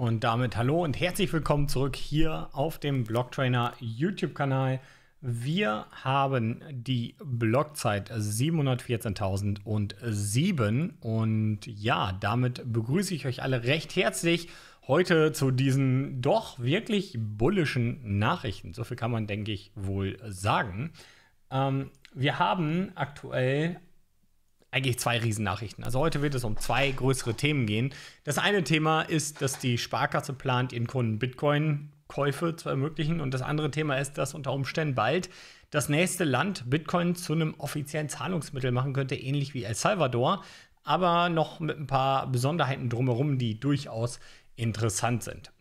Und damit hallo und herzlich willkommen zurück hier auf dem Blocktrainer YouTube-Kanal. Wir haben die Blockzeit 714.007 und ja, damit begrüße ich euch alle recht herzlich heute zu diesen doch wirklich bullischen Nachrichten. So viel kann man, denke ich, wohl sagen. Ähm, wir haben aktuell eigentlich zwei Riesennachrichten. Also heute wird es um zwei größere Themen gehen. Das eine Thema ist, dass die Sparkasse plant, ihren Kunden Bitcoin-Käufe zu ermöglichen. Und das andere Thema ist, dass unter Umständen bald das nächste Land Bitcoin zu einem offiziellen Zahlungsmittel machen könnte, ähnlich wie El Salvador, aber noch mit ein paar Besonderheiten drumherum, die durchaus interessant sind.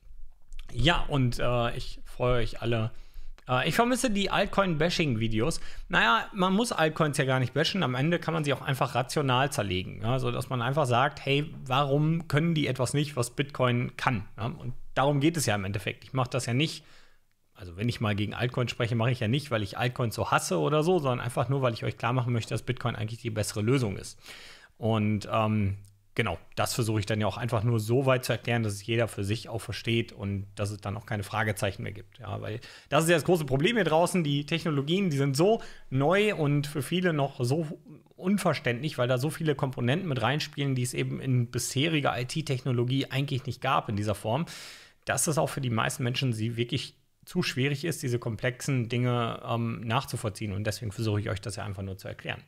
Ja, und äh, ich freue euch alle äh, ich vermisse die Altcoin-Bashing-Videos. Naja, man muss Altcoins ja gar nicht bashen. Am Ende kann man sie auch einfach rational zerlegen. Ja, so dass man einfach sagt, hey, warum können die etwas nicht, was Bitcoin kann? Ja, und darum geht es ja im Endeffekt. Ich mache das ja nicht, also wenn ich mal gegen Altcoins spreche, mache ich ja nicht, weil ich Altcoins so hasse oder so, sondern einfach nur, weil ich euch klar machen möchte, dass Bitcoin eigentlich die bessere Lösung ist. Und ähm, genau, das versuche ich dann ja auch einfach nur so weit zu erklären, dass es jeder für sich auch versteht und dass es dann auch keine Fragezeichen mehr gibt. Ja, weil das ist ja das große Problem hier draußen. Die Technologien, die sind so neu und für viele noch so unverständlich, weil da so viele Komponenten mit reinspielen, die es eben in bisheriger IT-Technologie eigentlich nicht gab in dieser Form, dass es auch für die meisten Menschen sie wirklich zu schwierig ist, diese komplexen Dinge ähm, nachzuvollziehen. Und deswegen versuche ich euch das ja einfach nur zu erklären.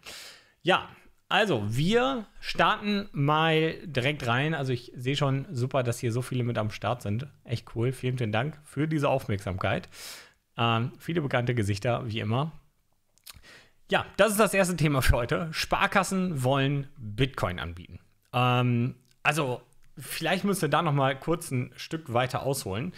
Ja, also, wir starten mal direkt rein. Also, ich sehe schon super, dass hier so viele mit am Start sind. Echt cool. Vielen, vielen Dank für diese Aufmerksamkeit. Ähm, viele bekannte Gesichter, wie immer. Ja, das ist das erste Thema für heute. Sparkassen wollen Bitcoin anbieten. Ähm, also, vielleicht müsst ihr da noch mal kurz ein Stück weiter ausholen.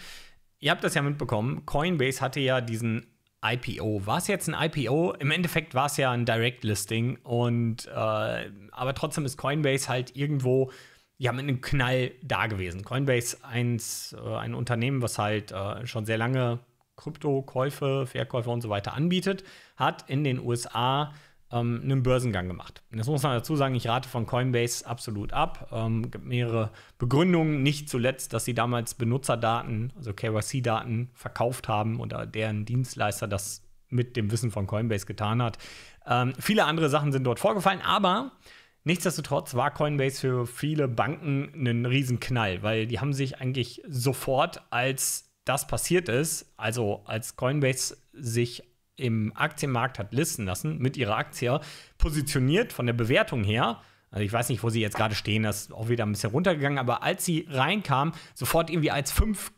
Ihr habt das ja mitbekommen. Coinbase hatte ja diesen IPO. War es jetzt ein IPO? Im Endeffekt war es ja ein Direct Listing und äh, aber trotzdem ist Coinbase halt irgendwo ja mit einem Knall da gewesen. Coinbase eins, äh, ein Unternehmen, was halt äh, schon sehr lange Kryptokäufe, Verkäufe und so weiter anbietet, hat in den USA ähm, einen Börsengang gemacht. das muss man dazu sagen, ich rate von Coinbase absolut ab. Ähm, gibt mehrere Begründungen, nicht zuletzt, dass sie damals Benutzerdaten, also KYC-Daten, verkauft haben oder deren Dienstleister das mit dem Wissen von Coinbase getan hat. Ähm, viele andere Sachen sind dort vorgefallen, aber Nichtsdestotrotz war Coinbase für viele Banken ein Riesenknall, weil die haben sich eigentlich sofort, als das passiert ist, also als Coinbase sich im Aktienmarkt hat listen lassen mit ihrer Aktie, positioniert von der Bewertung her. Also ich weiß nicht, wo sie jetzt gerade stehen, das ist auch wieder ein bisschen runtergegangen, aber als sie reinkam, sofort irgendwie als fünf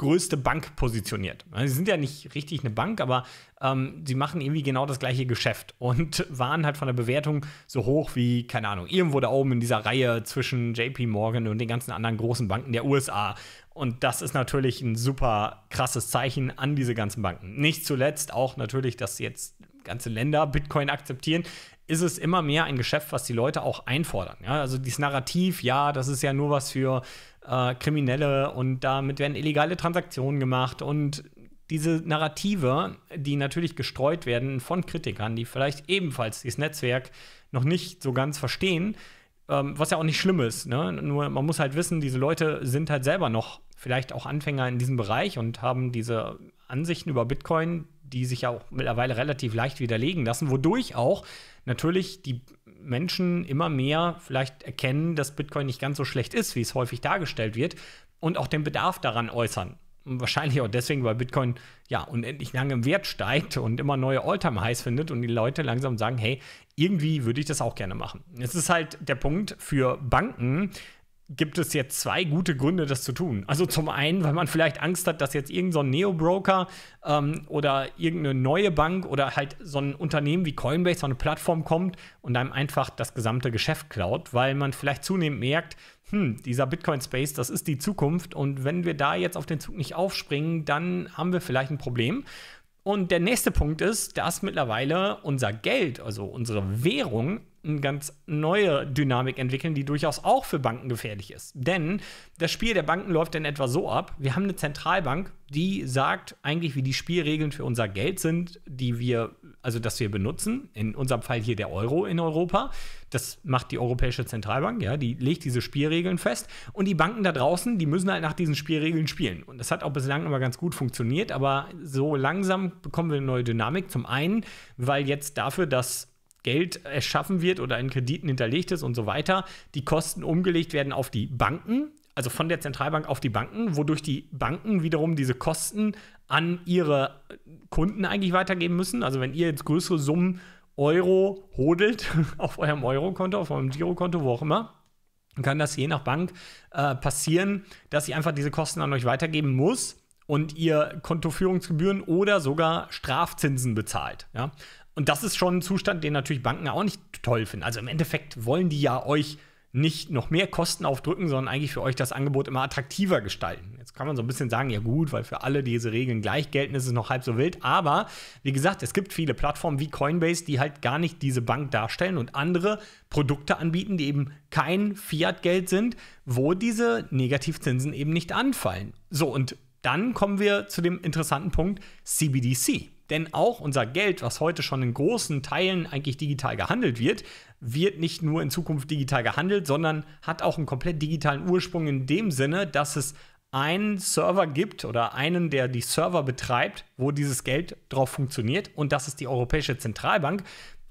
Bank positioniert. Sie sind ja nicht richtig eine Bank, aber ähm, sie machen irgendwie genau das gleiche Geschäft und waren halt von der Bewertung so hoch wie, keine Ahnung, irgendwo da oben in dieser Reihe zwischen JP Morgan und den ganzen anderen großen Banken der USA. Und das ist natürlich ein super krasses Zeichen an diese ganzen Banken. Nicht zuletzt auch natürlich, dass jetzt ganze Länder Bitcoin akzeptieren, ist es immer mehr ein Geschäft, was die Leute auch einfordern. Ja, also dieses Narrativ, ja, das ist ja nur was für äh, Kriminelle und damit werden illegale Transaktionen gemacht und diese Narrative, die natürlich gestreut werden von Kritikern, die vielleicht ebenfalls dieses Netzwerk noch nicht so ganz verstehen, ähm, was ja auch nicht schlimm ist. Ne? Nur man muss halt wissen, diese Leute sind halt selber noch vielleicht auch Anfänger in diesem Bereich und haben diese Ansichten über Bitcoin, die sich ja auch mittlerweile relativ leicht widerlegen lassen, wodurch auch natürlich die Menschen immer mehr vielleicht erkennen, dass Bitcoin nicht ganz so schlecht ist, wie es häufig dargestellt wird, und auch den Bedarf daran äußern. wahrscheinlich auch deswegen, weil Bitcoin ja unendlich lange im Wert steigt und immer neue Alltime-Highs findet und die Leute langsam sagen, hey, irgendwie würde ich das auch gerne machen. Es ist halt der Punkt für Banken, gibt es jetzt zwei gute Gründe, das zu tun. Also zum einen, weil man vielleicht Angst hat, dass jetzt irgendein so Neo-Broker ähm, oder irgendeine neue Bank oder halt so ein Unternehmen wie Coinbase, so eine Plattform kommt und einem einfach das gesamte Geschäft klaut, weil man vielleicht zunehmend merkt, hm, dieser Bitcoin-Space, das ist die Zukunft und wenn wir da jetzt auf den Zug nicht aufspringen, dann haben wir vielleicht ein Problem. Und der nächste Punkt ist, dass mittlerweile unser Geld, also unsere Währung, eine ganz neue Dynamik entwickeln, die durchaus auch für Banken gefährlich ist. Denn das Spiel der Banken läuft in etwa so ab: Wir haben eine Zentralbank, die sagt eigentlich, wie die Spielregeln für unser Geld sind, die wir, also das wir benutzen. In unserem Fall hier der Euro in Europa. Das macht die Europäische Zentralbank, ja, die legt diese Spielregeln fest. Und die Banken da draußen, die müssen halt nach diesen Spielregeln spielen. Und das hat auch bislang immer ganz gut funktioniert, aber so langsam bekommen wir eine neue Dynamik. Zum einen, weil jetzt dafür, dass Geld erschaffen wird oder in Krediten hinterlegt ist und so weiter, die Kosten umgelegt werden auf die Banken, also von der Zentralbank auf die Banken, wodurch die Banken wiederum diese Kosten an ihre Kunden eigentlich weitergeben müssen. Also wenn ihr jetzt größere Summen Euro hodelt auf eurem Eurokonto, auf eurem Girokonto, wo auch immer, kann das je nach Bank äh, passieren, dass sie einfach diese Kosten an euch weitergeben muss und ihr Kontoführungsgebühren oder sogar Strafzinsen bezahlt. Ja? Und das ist schon ein Zustand, den natürlich Banken auch nicht toll finden. Also im Endeffekt wollen die ja euch nicht noch mehr Kosten aufdrücken, sondern eigentlich für euch das Angebot immer attraktiver gestalten. Jetzt kann man so ein bisschen sagen, ja gut, weil für alle diese Regeln gleich gelten, ist es noch halb so wild. Aber wie gesagt, es gibt viele Plattformen wie Coinbase, die halt gar nicht diese Bank darstellen und andere Produkte anbieten, die eben kein Fiat-Geld sind, wo diese Negativzinsen eben nicht anfallen. So, und dann kommen wir zu dem interessanten Punkt CBDC. Denn auch unser Geld, was heute schon in großen Teilen eigentlich digital gehandelt wird, wird nicht nur in Zukunft digital gehandelt, sondern hat auch einen komplett digitalen Ursprung in dem Sinne, dass es einen Server gibt oder einen, der die Server betreibt, wo dieses Geld drauf funktioniert. Und das ist die Europäische Zentralbank,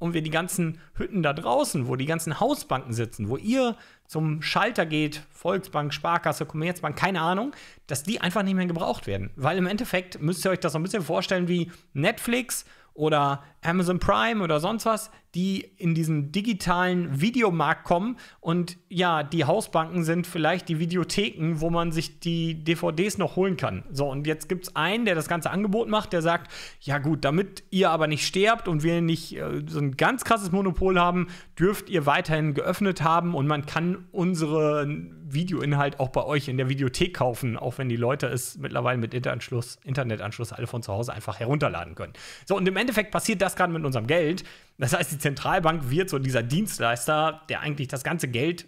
und wir die ganzen Hütten da draußen, wo die ganzen Hausbanken sitzen, wo ihr zum Schalter geht, Volksbank, Sparkasse, Commerzbank, keine Ahnung, dass die einfach nicht mehr gebraucht werden. Weil im Endeffekt müsst ihr euch das so ein bisschen vorstellen wie Netflix oder Amazon Prime oder sonst was die in diesen digitalen Videomarkt kommen. Und ja, die Hausbanken sind vielleicht die Videotheken, wo man sich die DVDs noch holen kann. So, und jetzt gibt es einen, der das ganze Angebot macht, der sagt, ja gut, damit ihr aber nicht sterbt und wir nicht äh, so ein ganz krasses Monopol haben, dürft ihr weiterhin geöffnet haben und man kann unseren Videoinhalt auch bei euch in der Videothek kaufen, auch wenn die Leute es mittlerweile mit Internetanschluss, Internetanschluss alle von zu Hause einfach herunterladen können. So, und im Endeffekt passiert das gerade mit unserem Geld das heißt, die Zentralbank wird so dieser Dienstleister, der eigentlich das ganze Geld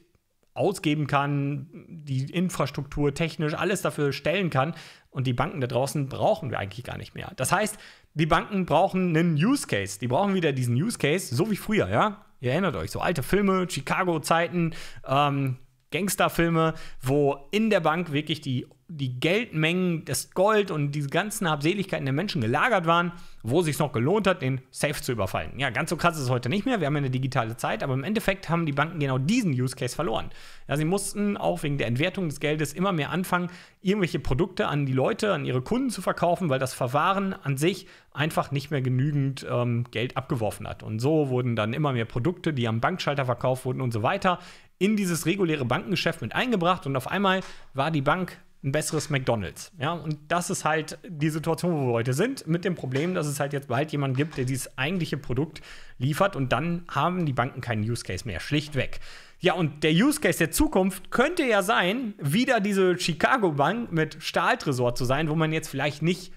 ausgeben kann, die Infrastruktur technisch alles dafür stellen kann. Und die Banken da draußen brauchen wir eigentlich gar nicht mehr. Das heißt, die Banken brauchen einen Use Case. Die brauchen wieder diesen Use Case, so wie früher, ja? Ihr erinnert euch, so alte Filme, Chicago-Zeiten, ähm, Gangsterfilme, wo in der Bank wirklich die, die Geldmengen, das Gold und diese ganzen Habseligkeiten der Menschen gelagert waren, wo es sich noch gelohnt hat, den Safe zu überfallen. Ja, ganz so krass ist es heute nicht mehr. Wir haben ja eine digitale Zeit, aber im Endeffekt haben die Banken genau diesen Use Case verloren. Ja, sie mussten auch wegen der Entwertung des Geldes immer mehr anfangen, irgendwelche Produkte an die Leute, an ihre Kunden zu verkaufen, weil das Verwahren an sich einfach nicht mehr genügend ähm, Geld abgeworfen hat. Und so wurden dann immer mehr Produkte, die am Bankschalter verkauft wurden und so weiter, in dieses reguläre Bankengeschäft mit eingebracht und auf einmal war die Bank ein besseres McDonalds. Ja, und das ist halt die Situation, wo wir heute sind, mit dem Problem, dass es halt jetzt bald jemanden gibt, der dieses eigentliche Produkt liefert und dann haben die Banken keinen Use Case mehr, schlichtweg. Ja, und der Use Case der Zukunft könnte ja sein, wieder diese Chicago Bank mit Stahltresort zu sein, wo man jetzt vielleicht nicht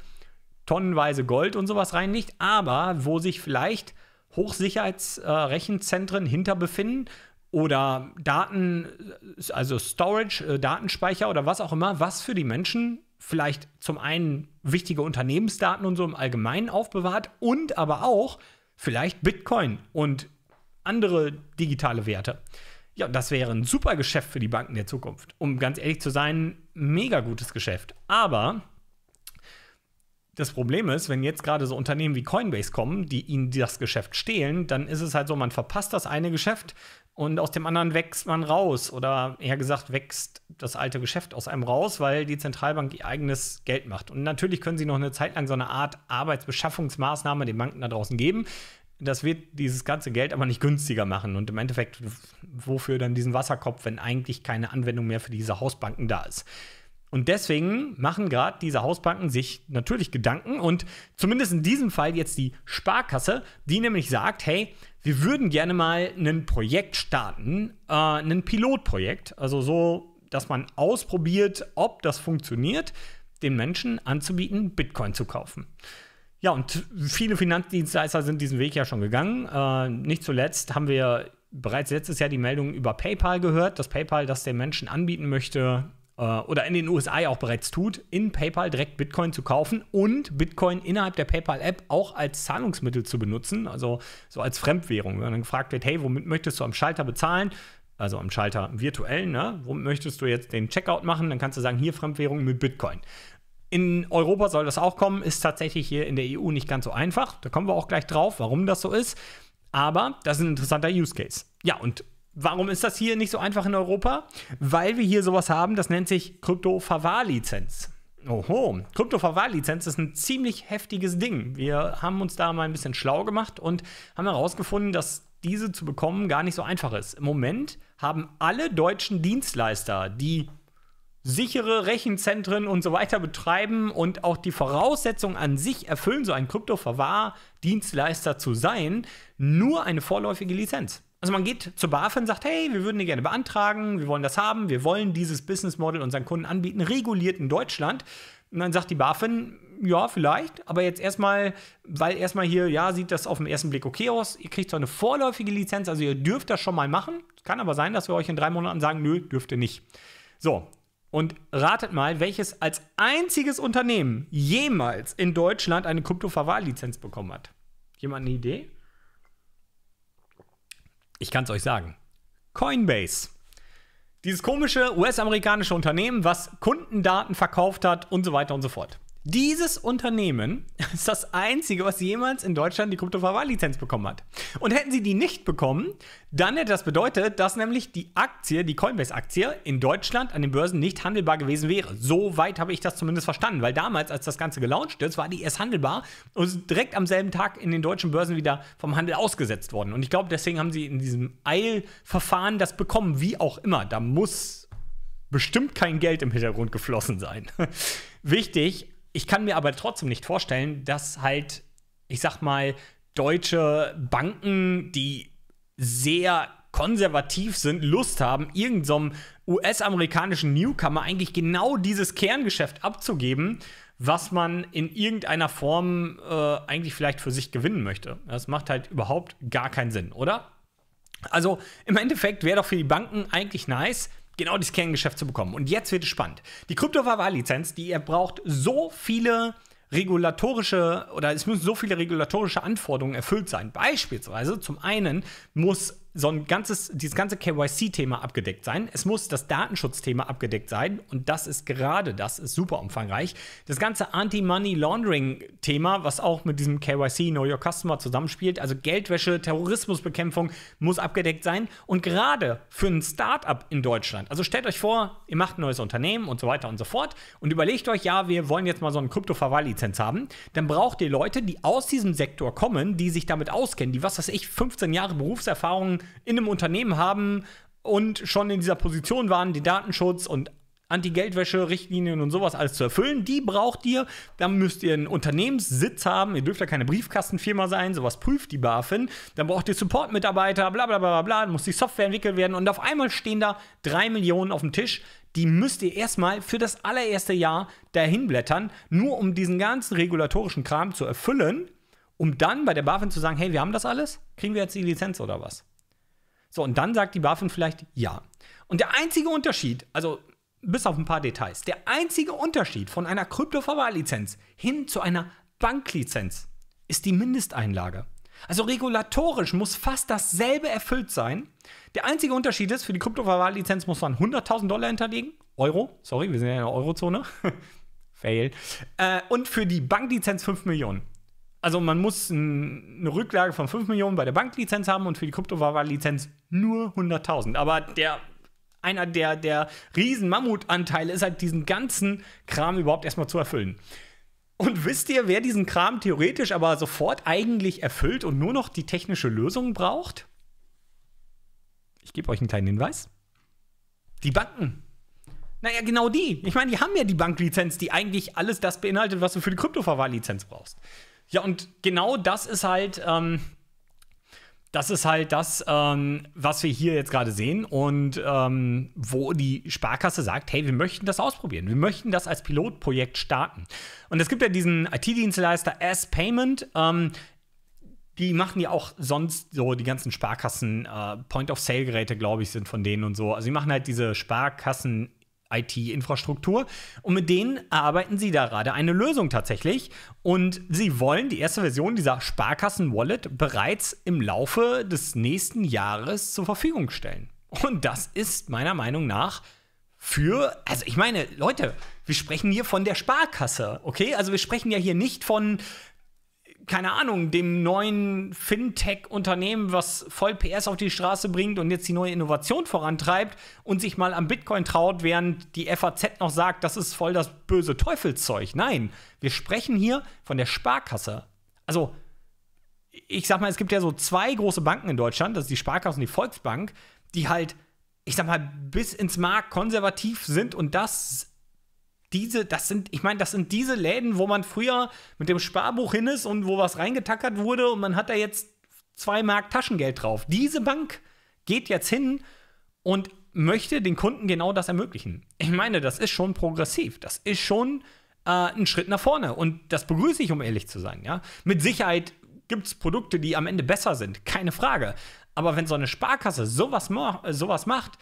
tonnenweise Gold und sowas reinlegt, aber wo sich vielleicht Hochsicherheitsrechenzentren äh, hinter befinden oder Daten, also Storage, äh, Datenspeicher oder was auch immer, was für die Menschen vielleicht zum einen wichtige Unternehmensdaten und so im Allgemeinen aufbewahrt und aber auch vielleicht Bitcoin und andere digitale Werte. Ja, das wäre ein super Geschäft für die Banken der Zukunft. Um ganz ehrlich zu sein, mega gutes Geschäft. Aber das Problem ist, wenn jetzt gerade so Unternehmen wie Coinbase kommen, die ihnen das Geschäft stehlen, dann ist es halt so, man verpasst das eine Geschäft, und aus dem anderen wächst man raus oder eher gesagt wächst das alte Geschäft aus einem raus, weil die Zentralbank ihr eigenes Geld macht. Und natürlich können sie noch eine Zeit lang so eine Art Arbeitsbeschaffungsmaßnahme den Banken da draußen geben. Das wird dieses ganze Geld aber nicht günstiger machen. Und im Endeffekt, wofür dann diesen Wasserkopf, wenn eigentlich keine Anwendung mehr für diese Hausbanken da ist? Und deswegen machen gerade diese Hausbanken sich natürlich Gedanken und zumindest in diesem Fall jetzt die Sparkasse, die nämlich sagt, hey, wir würden gerne mal ein Projekt starten, äh, ein Pilotprojekt, also so, dass man ausprobiert, ob das funktioniert, den Menschen anzubieten, Bitcoin zu kaufen. Ja, und viele Finanzdienstleister sind diesen Weg ja schon gegangen. Äh, nicht zuletzt haben wir bereits letztes Jahr die Meldung über PayPal gehört, dass PayPal das den Menschen anbieten möchte, äh, oder in den USA auch bereits tut, in PayPal direkt Bitcoin zu kaufen und Bitcoin innerhalb der PayPal-App auch als Zahlungsmittel zu benutzen, also so als Fremdwährung. Wenn dann gefragt wird, hey, womit möchtest du am Schalter bezahlen? Also am Schalter virtuell, ne? womit möchtest du jetzt den Checkout machen? Dann kannst du sagen, hier Fremdwährung mit Bitcoin. In Europa soll das auch kommen, ist tatsächlich hier in der EU nicht ganz so einfach. Da kommen wir auch gleich drauf, warum das so ist. Aber das ist ein interessanter Use Case. Ja, und Warum ist das hier nicht so einfach in Europa? Weil wir hier sowas haben, das nennt sich krypto lizenz Oho, krypto lizenz ist ein ziemlich heftiges Ding. Wir haben uns da mal ein bisschen schlau gemacht und haben herausgefunden, dass diese zu bekommen gar nicht so einfach ist. Im Moment haben alle deutschen Dienstleister, die sichere Rechenzentren und so weiter betreiben und auch die Voraussetzungen an sich erfüllen, so ein krypto dienstleister zu sein, nur eine vorläufige Lizenz. Also man geht zur BaFin und sagt, hey, wir würden die gerne beantragen, wir wollen das haben, wir wollen dieses Business Model unseren Kunden anbieten, reguliert in Deutschland. Und dann sagt die BaFin, ja, vielleicht, aber jetzt erstmal, weil erstmal hier, ja, sieht das auf den ersten Blick okay aus. Ihr kriegt zwar eine vorläufige Lizenz, also ihr dürft das schon mal machen. es Kann aber sein, dass wir euch in drei Monaten sagen, nö, dürft ihr nicht. So, und ratet mal, welches als einziges Unternehmen jemals in Deutschland eine krypto Kryptoverwahrlizenz bekommen hat. Jemand eine Idee? Ich kann es euch sagen. Coinbase. Dieses komische US-amerikanische Unternehmen, was Kundendaten verkauft hat und so weiter und so fort. Dieses Unternehmen ist das einzige, was jemals in Deutschland die Kryptoverwahrlizenz bekommen hat. Und hätten sie die nicht bekommen, dann hätte das bedeutet, dass nämlich die Aktie, die Coinbase-Aktie, in Deutschland an den Börsen nicht handelbar gewesen wäre. So weit habe ich das zumindest verstanden, weil damals, als das Ganze gelauncht ist, war die erst handelbar und ist direkt am selben Tag in den deutschen Börsen wieder vom Handel ausgesetzt worden. Und ich glaube, deswegen haben sie in diesem Eilverfahren das bekommen, wie auch immer. Da muss bestimmt kein Geld im Hintergrund geflossen sein. Wichtig, ich kann mir aber trotzdem nicht vorstellen, dass halt, ich sag mal, deutsche Banken, die sehr konservativ sind, Lust haben, irgendeinem so US-amerikanischen Newcomer eigentlich genau dieses Kerngeschäft abzugeben, was man in irgendeiner Form äh, eigentlich vielleicht für sich gewinnen möchte. Das macht halt überhaupt gar keinen Sinn, oder? Also im Endeffekt wäre doch für die Banken eigentlich nice, genau dieses Kerngeschäft zu bekommen. Und jetzt wird es spannend. Die Kryptoverwahrlizenz, die ihr braucht, so viele regulatorische oder es müssen so viele regulatorische Anforderungen erfüllt sein. Beispielsweise zum einen muss so ein ganzes, dieses ganze KYC-Thema abgedeckt sein. Es muss das Datenschutzthema abgedeckt sein. Und das ist gerade das, ist super umfangreich. Das ganze Anti-Money-Laundering-Thema, was auch mit diesem KYC, Know Your Customer zusammenspielt, also Geldwäsche, Terrorismusbekämpfung, muss abgedeckt sein. Und gerade für ein Startup in Deutschland, also stellt euch vor, ihr macht ein neues Unternehmen und so weiter und so fort und überlegt euch, ja, wir wollen jetzt mal so eine Krypto-Verwahrlizenz haben, dann braucht ihr Leute, die aus diesem Sektor kommen, die sich damit auskennen, die, was weiß ich, 15 Jahre Berufserfahrung in einem Unternehmen haben und schon in dieser Position waren, den Datenschutz und Anti-Geldwäsche-Richtlinien und sowas alles zu erfüllen. Die braucht ihr. Dann müsst ihr einen Unternehmenssitz haben. Ihr dürft ja keine Briefkastenfirma sein. Sowas prüft die BaFin. Dann braucht ihr Support-Mitarbeiter, bla bla bla bla. Dann muss die Software entwickelt werden. Und auf einmal stehen da drei Millionen auf dem Tisch. Die müsst ihr erstmal für das allererste Jahr dahin blättern, nur um diesen ganzen regulatorischen Kram zu erfüllen, um dann bei der BaFin zu sagen: Hey, wir haben das alles. Kriegen wir jetzt die Lizenz oder was? So, und dann sagt die BaFin vielleicht ja. Und der einzige Unterschied, also bis auf ein paar Details, der einzige Unterschied von einer Kryptoverwahrlizenz hin zu einer Banklizenz ist die Mindesteinlage. Also regulatorisch muss fast dasselbe erfüllt sein. Der einzige Unterschied ist, für die Kryptoverwahrlizenz muss man 100.000 Dollar hinterlegen. Euro, sorry, wir sind ja in der Eurozone. Fail. Äh, und für die Banklizenz 5 Millionen. Also man muss ein, eine Rücklage von 5 Millionen bei der Banklizenz haben und für die Kryptoverwahrlizenz nur 100.000. Aber der einer der, der riesen Mammutanteile ist halt, diesen ganzen Kram überhaupt erstmal zu erfüllen. Und wisst ihr, wer diesen Kram theoretisch aber sofort eigentlich erfüllt und nur noch die technische Lösung braucht? Ich gebe euch einen kleinen Hinweis. Die Banken. Naja, genau die. Ich meine, die haben ja die Banklizenz, die eigentlich alles das beinhaltet, was du für die Kryptoverwahrlizenz brauchst. Ja, und genau das ist halt ähm, das ist halt das, ähm, was wir hier jetzt gerade sehen und ähm, wo die Sparkasse sagt, hey, wir möchten das ausprobieren, wir möchten das als Pilotprojekt starten. Und es gibt ja diesen IT-Dienstleister S-Payment, ähm, die machen ja auch sonst so die ganzen Sparkassen, äh, Point-of-Sale-Geräte, glaube ich, sind von denen und so. Also die machen halt diese Sparkassen IT-Infrastruktur. Und mit denen erarbeiten sie da gerade eine Lösung tatsächlich. Und sie wollen die erste Version dieser Sparkassen-Wallet bereits im Laufe des nächsten Jahres zur Verfügung stellen. Und das ist meiner Meinung nach für, also ich meine, Leute, wir sprechen hier von der Sparkasse, okay? Also wir sprechen ja hier nicht von keine Ahnung, dem neuen Fintech-Unternehmen, was voll PS auf die Straße bringt und jetzt die neue Innovation vorantreibt und sich mal am Bitcoin traut, während die FAZ noch sagt, das ist voll das böse Teufelszeug. Nein, wir sprechen hier von der Sparkasse. Also, ich sag mal, es gibt ja so zwei große Banken in Deutschland, das ist die Sparkasse und die Volksbank, die halt, ich sag mal, bis ins Markt konservativ sind und das diese, das sind, ich meine, das sind diese Läden, wo man früher mit dem Sparbuch hin ist und wo was reingetackert wurde und man hat da jetzt zwei Mark Taschengeld drauf. Diese Bank geht jetzt hin und möchte den Kunden genau das ermöglichen. Ich meine, das ist schon progressiv. Das ist schon äh, ein Schritt nach vorne. Und das begrüße ich, um ehrlich zu sein. Ja? Mit Sicherheit gibt es Produkte, die am Ende besser sind. Keine Frage. Aber wenn so eine Sparkasse sowas, ma sowas macht,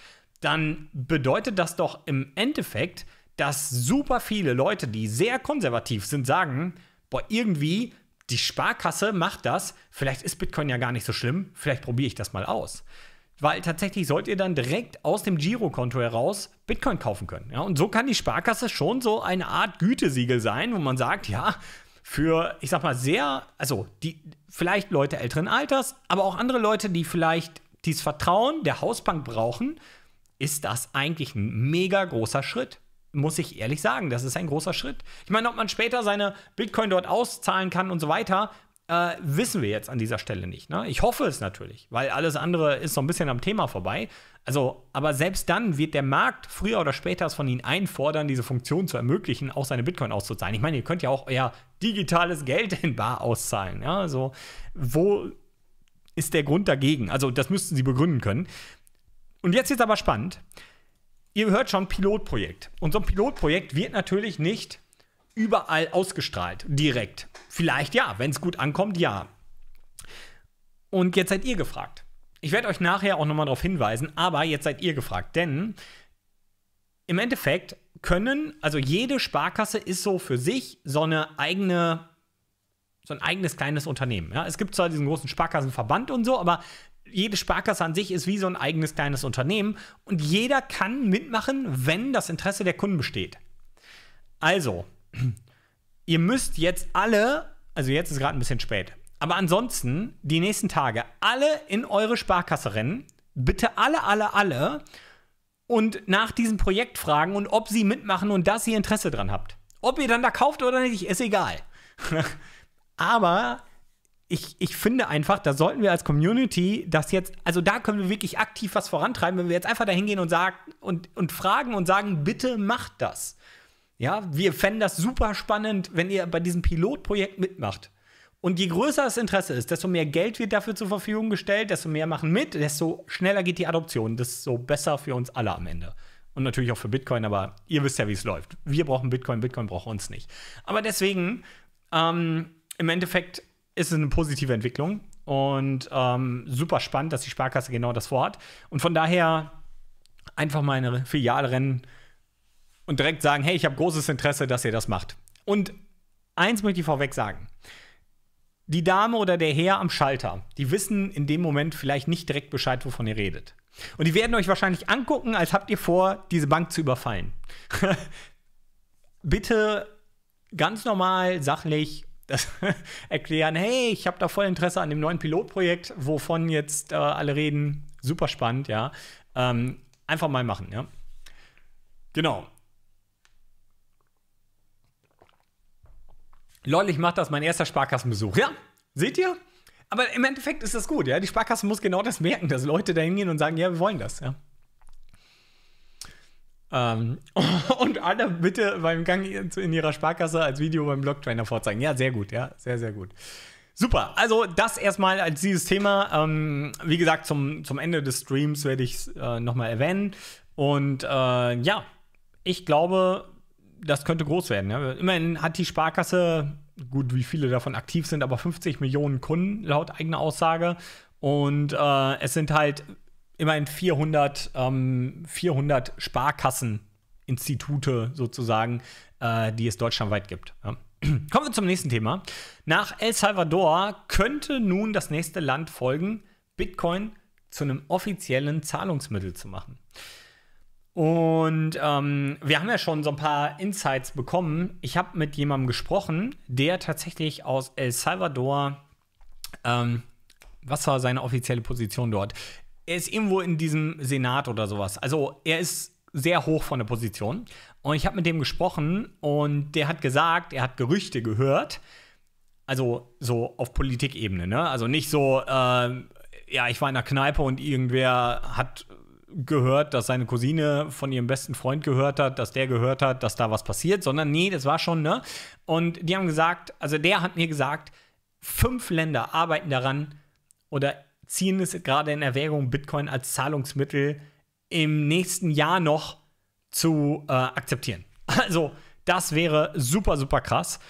dann bedeutet das doch im Endeffekt, dass super viele Leute, die sehr konservativ sind, sagen, boah, irgendwie, die Sparkasse macht das, vielleicht ist Bitcoin ja gar nicht so schlimm, vielleicht probiere ich das mal aus. Weil tatsächlich sollt ihr dann direkt aus dem Girokonto heraus Bitcoin kaufen können. Ja, und so kann die Sparkasse schon so eine Art Gütesiegel sein, wo man sagt, ja, für, ich sag mal, sehr, also die vielleicht Leute älteren Alters, aber auch andere Leute, die vielleicht dieses Vertrauen der Hausbank brauchen, ist das eigentlich ein mega großer Schritt muss ich ehrlich sagen, das ist ein großer Schritt. Ich meine, ob man später seine Bitcoin dort auszahlen kann und so weiter, äh, wissen wir jetzt an dieser Stelle nicht. Ne? Ich hoffe es natürlich, weil alles andere ist so ein bisschen am Thema vorbei. Also, aber selbst dann wird der Markt früher oder später es von Ihnen einfordern, diese Funktion zu ermöglichen, auch seine Bitcoin auszuzahlen. Ich meine, ihr könnt ja auch euer digitales Geld in Bar auszahlen. Ja? Also, wo ist der Grund dagegen? Also, das müssten Sie begründen können. Und jetzt wird aber spannend ihr hört schon Pilotprojekt. Und so ein Pilotprojekt wird natürlich nicht überall ausgestrahlt, direkt. Vielleicht ja, wenn es gut ankommt, ja. Und jetzt seid ihr gefragt. Ich werde euch nachher auch nochmal darauf hinweisen, aber jetzt seid ihr gefragt, denn im Endeffekt können, also jede Sparkasse ist so für sich so eine eigene, so ein eigenes kleines Unternehmen. Ja, es gibt zwar diesen großen Sparkassenverband und so, aber jede Sparkasse an sich ist wie so ein eigenes kleines Unternehmen und jeder kann mitmachen, wenn das Interesse der Kunden besteht. Also, ihr müsst jetzt alle, also jetzt ist gerade ein bisschen spät, aber ansonsten die nächsten Tage alle in eure Sparkasse rennen, bitte alle, alle, alle und nach diesem Projekt fragen und ob sie mitmachen und dass ihr Interesse dran habt. Ob ihr dann da kauft oder nicht, ist egal. aber ich, ich finde einfach, da sollten wir als Community das jetzt, also da können wir wirklich aktiv was vorantreiben, wenn wir jetzt einfach da hingehen und sagen und, und fragen und sagen, bitte macht das. Ja, wir fänden das super spannend, wenn ihr bei diesem Pilotprojekt mitmacht. Und je größer das Interesse ist, desto mehr Geld wird dafür zur Verfügung gestellt, desto mehr machen mit, desto schneller geht die Adoption, Das ist so besser für uns alle am Ende. Und natürlich auch für Bitcoin, aber ihr wisst ja, wie es läuft. Wir brauchen Bitcoin, Bitcoin braucht uns nicht. Aber deswegen, ähm, im Endeffekt ist es eine positive Entwicklung und ähm, super spannend, dass die Sparkasse genau das vorhat. Und von daher einfach mal eine Filiale rennen und direkt sagen, hey, ich habe großes Interesse, dass ihr das macht. Und eins möchte ich vorweg sagen. Die Dame oder der Herr am Schalter, die wissen in dem Moment vielleicht nicht direkt Bescheid, wovon ihr redet. Und die werden euch wahrscheinlich angucken, als habt ihr vor, diese Bank zu überfallen. Bitte ganz normal, sachlich das erklären, hey, ich habe da voll Interesse an dem neuen Pilotprojekt, wovon jetzt äh, alle reden. Super spannend, ja. Ähm, einfach mal machen, ja. Genau. Lol, ich mache das mein erster Sparkassenbesuch. Ja, seht ihr? Aber im Endeffekt ist das gut, ja. Die Sparkasse muss genau das merken, dass Leute da hingehen und sagen, ja, wir wollen das, ja. Ähm, und alle bitte beim Gang in ihrer Sparkasse als Video beim Blocktrainer vorzeigen. Ja, sehr gut, ja, sehr, sehr gut. Super, also das erstmal als dieses Thema. Ähm, wie gesagt, zum, zum Ende des Streams werde ich es äh, nochmal erwähnen. Und äh, ja, ich glaube, das könnte groß werden. Ja. Immerhin hat die Sparkasse, gut, wie viele davon aktiv sind, aber 50 Millionen Kunden laut eigener Aussage. Und äh, es sind halt immerhin 400, ähm, 400 Sparkasseninstitute sozusagen, äh, die es deutschlandweit gibt. Ja. Kommen wir zum nächsten Thema. Nach El Salvador könnte nun das nächste Land folgen, Bitcoin zu einem offiziellen Zahlungsmittel zu machen. Und ähm, wir haben ja schon so ein paar Insights bekommen. Ich habe mit jemandem gesprochen, der tatsächlich aus El Salvador, ähm, was war seine offizielle Position dort? er ist irgendwo in diesem Senat oder sowas. Also er ist sehr hoch von der Position. Und ich habe mit dem gesprochen und der hat gesagt, er hat Gerüchte gehört. Also so auf Politikebene, ne? Also nicht so, äh, ja, ich war in der Kneipe und irgendwer hat gehört, dass seine Cousine von ihrem besten Freund gehört hat, dass der gehört hat, dass da was passiert, sondern nee, das war schon, ne? Und die haben gesagt, also der hat mir gesagt, fünf Länder arbeiten daran oder ziehen es gerade in Erwägung, Bitcoin als Zahlungsmittel im nächsten Jahr noch zu äh, akzeptieren. Also, das wäre super, super krass.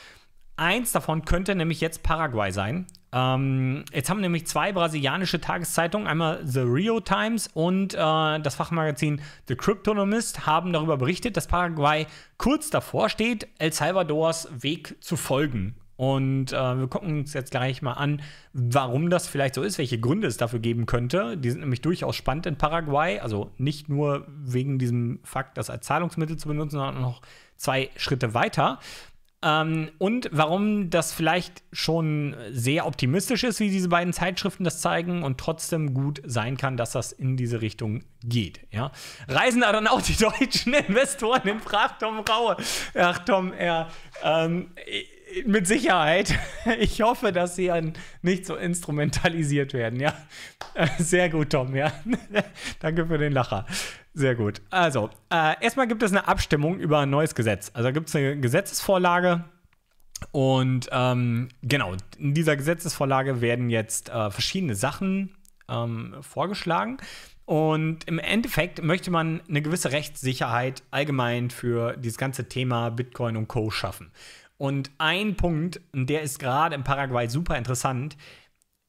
Eins davon könnte nämlich jetzt Paraguay sein. Ähm, jetzt haben nämlich zwei brasilianische Tageszeitungen, einmal The Rio Times und äh, das Fachmagazin The Cryptonomist, haben darüber berichtet, dass Paraguay kurz davor steht, El Salvadors Weg zu folgen. Und äh, wir gucken uns jetzt gleich mal an, warum das vielleicht so ist, welche Gründe es dafür geben könnte. Die sind nämlich durchaus spannend in Paraguay. Also nicht nur wegen diesem Fakt, das als Zahlungsmittel zu benutzen, sondern noch zwei Schritte weiter. Ähm, und warum das vielleicht schon sehr optimistisch ist, wie diese beiden Zeitschriften das zeigen und trotzdem gut sein kann, dass das in diese Richtung geht. Ja? Reisen dann auch die deutschen Investoren in Frag Tom Raue. Ach Tom, er, ähm, mit Sicherheit. Ich hoffe, dass sie an nicht so instrumentalisiert werden, ja. Sehr gut, Tom, ja. Danke für den Lacher. Sehr gut. Also, äh, erstmal gibt es eine Abstimmung über ein neues Gesetz. Also gibt es eine Gesetzesvorlage. Und ähm, genau, in dieser Gesetzesvorlage werden jetzt äh, verschiedene Sachen ähm, vorgeschlagen. Und im Endeffekt möchte man eine gewisse Rechtssicherheit allgemein für dieses ganze Thema Bitcoin und Co. schaffen. Und ein Punkt, der ist gerade in Paraguay super interessant.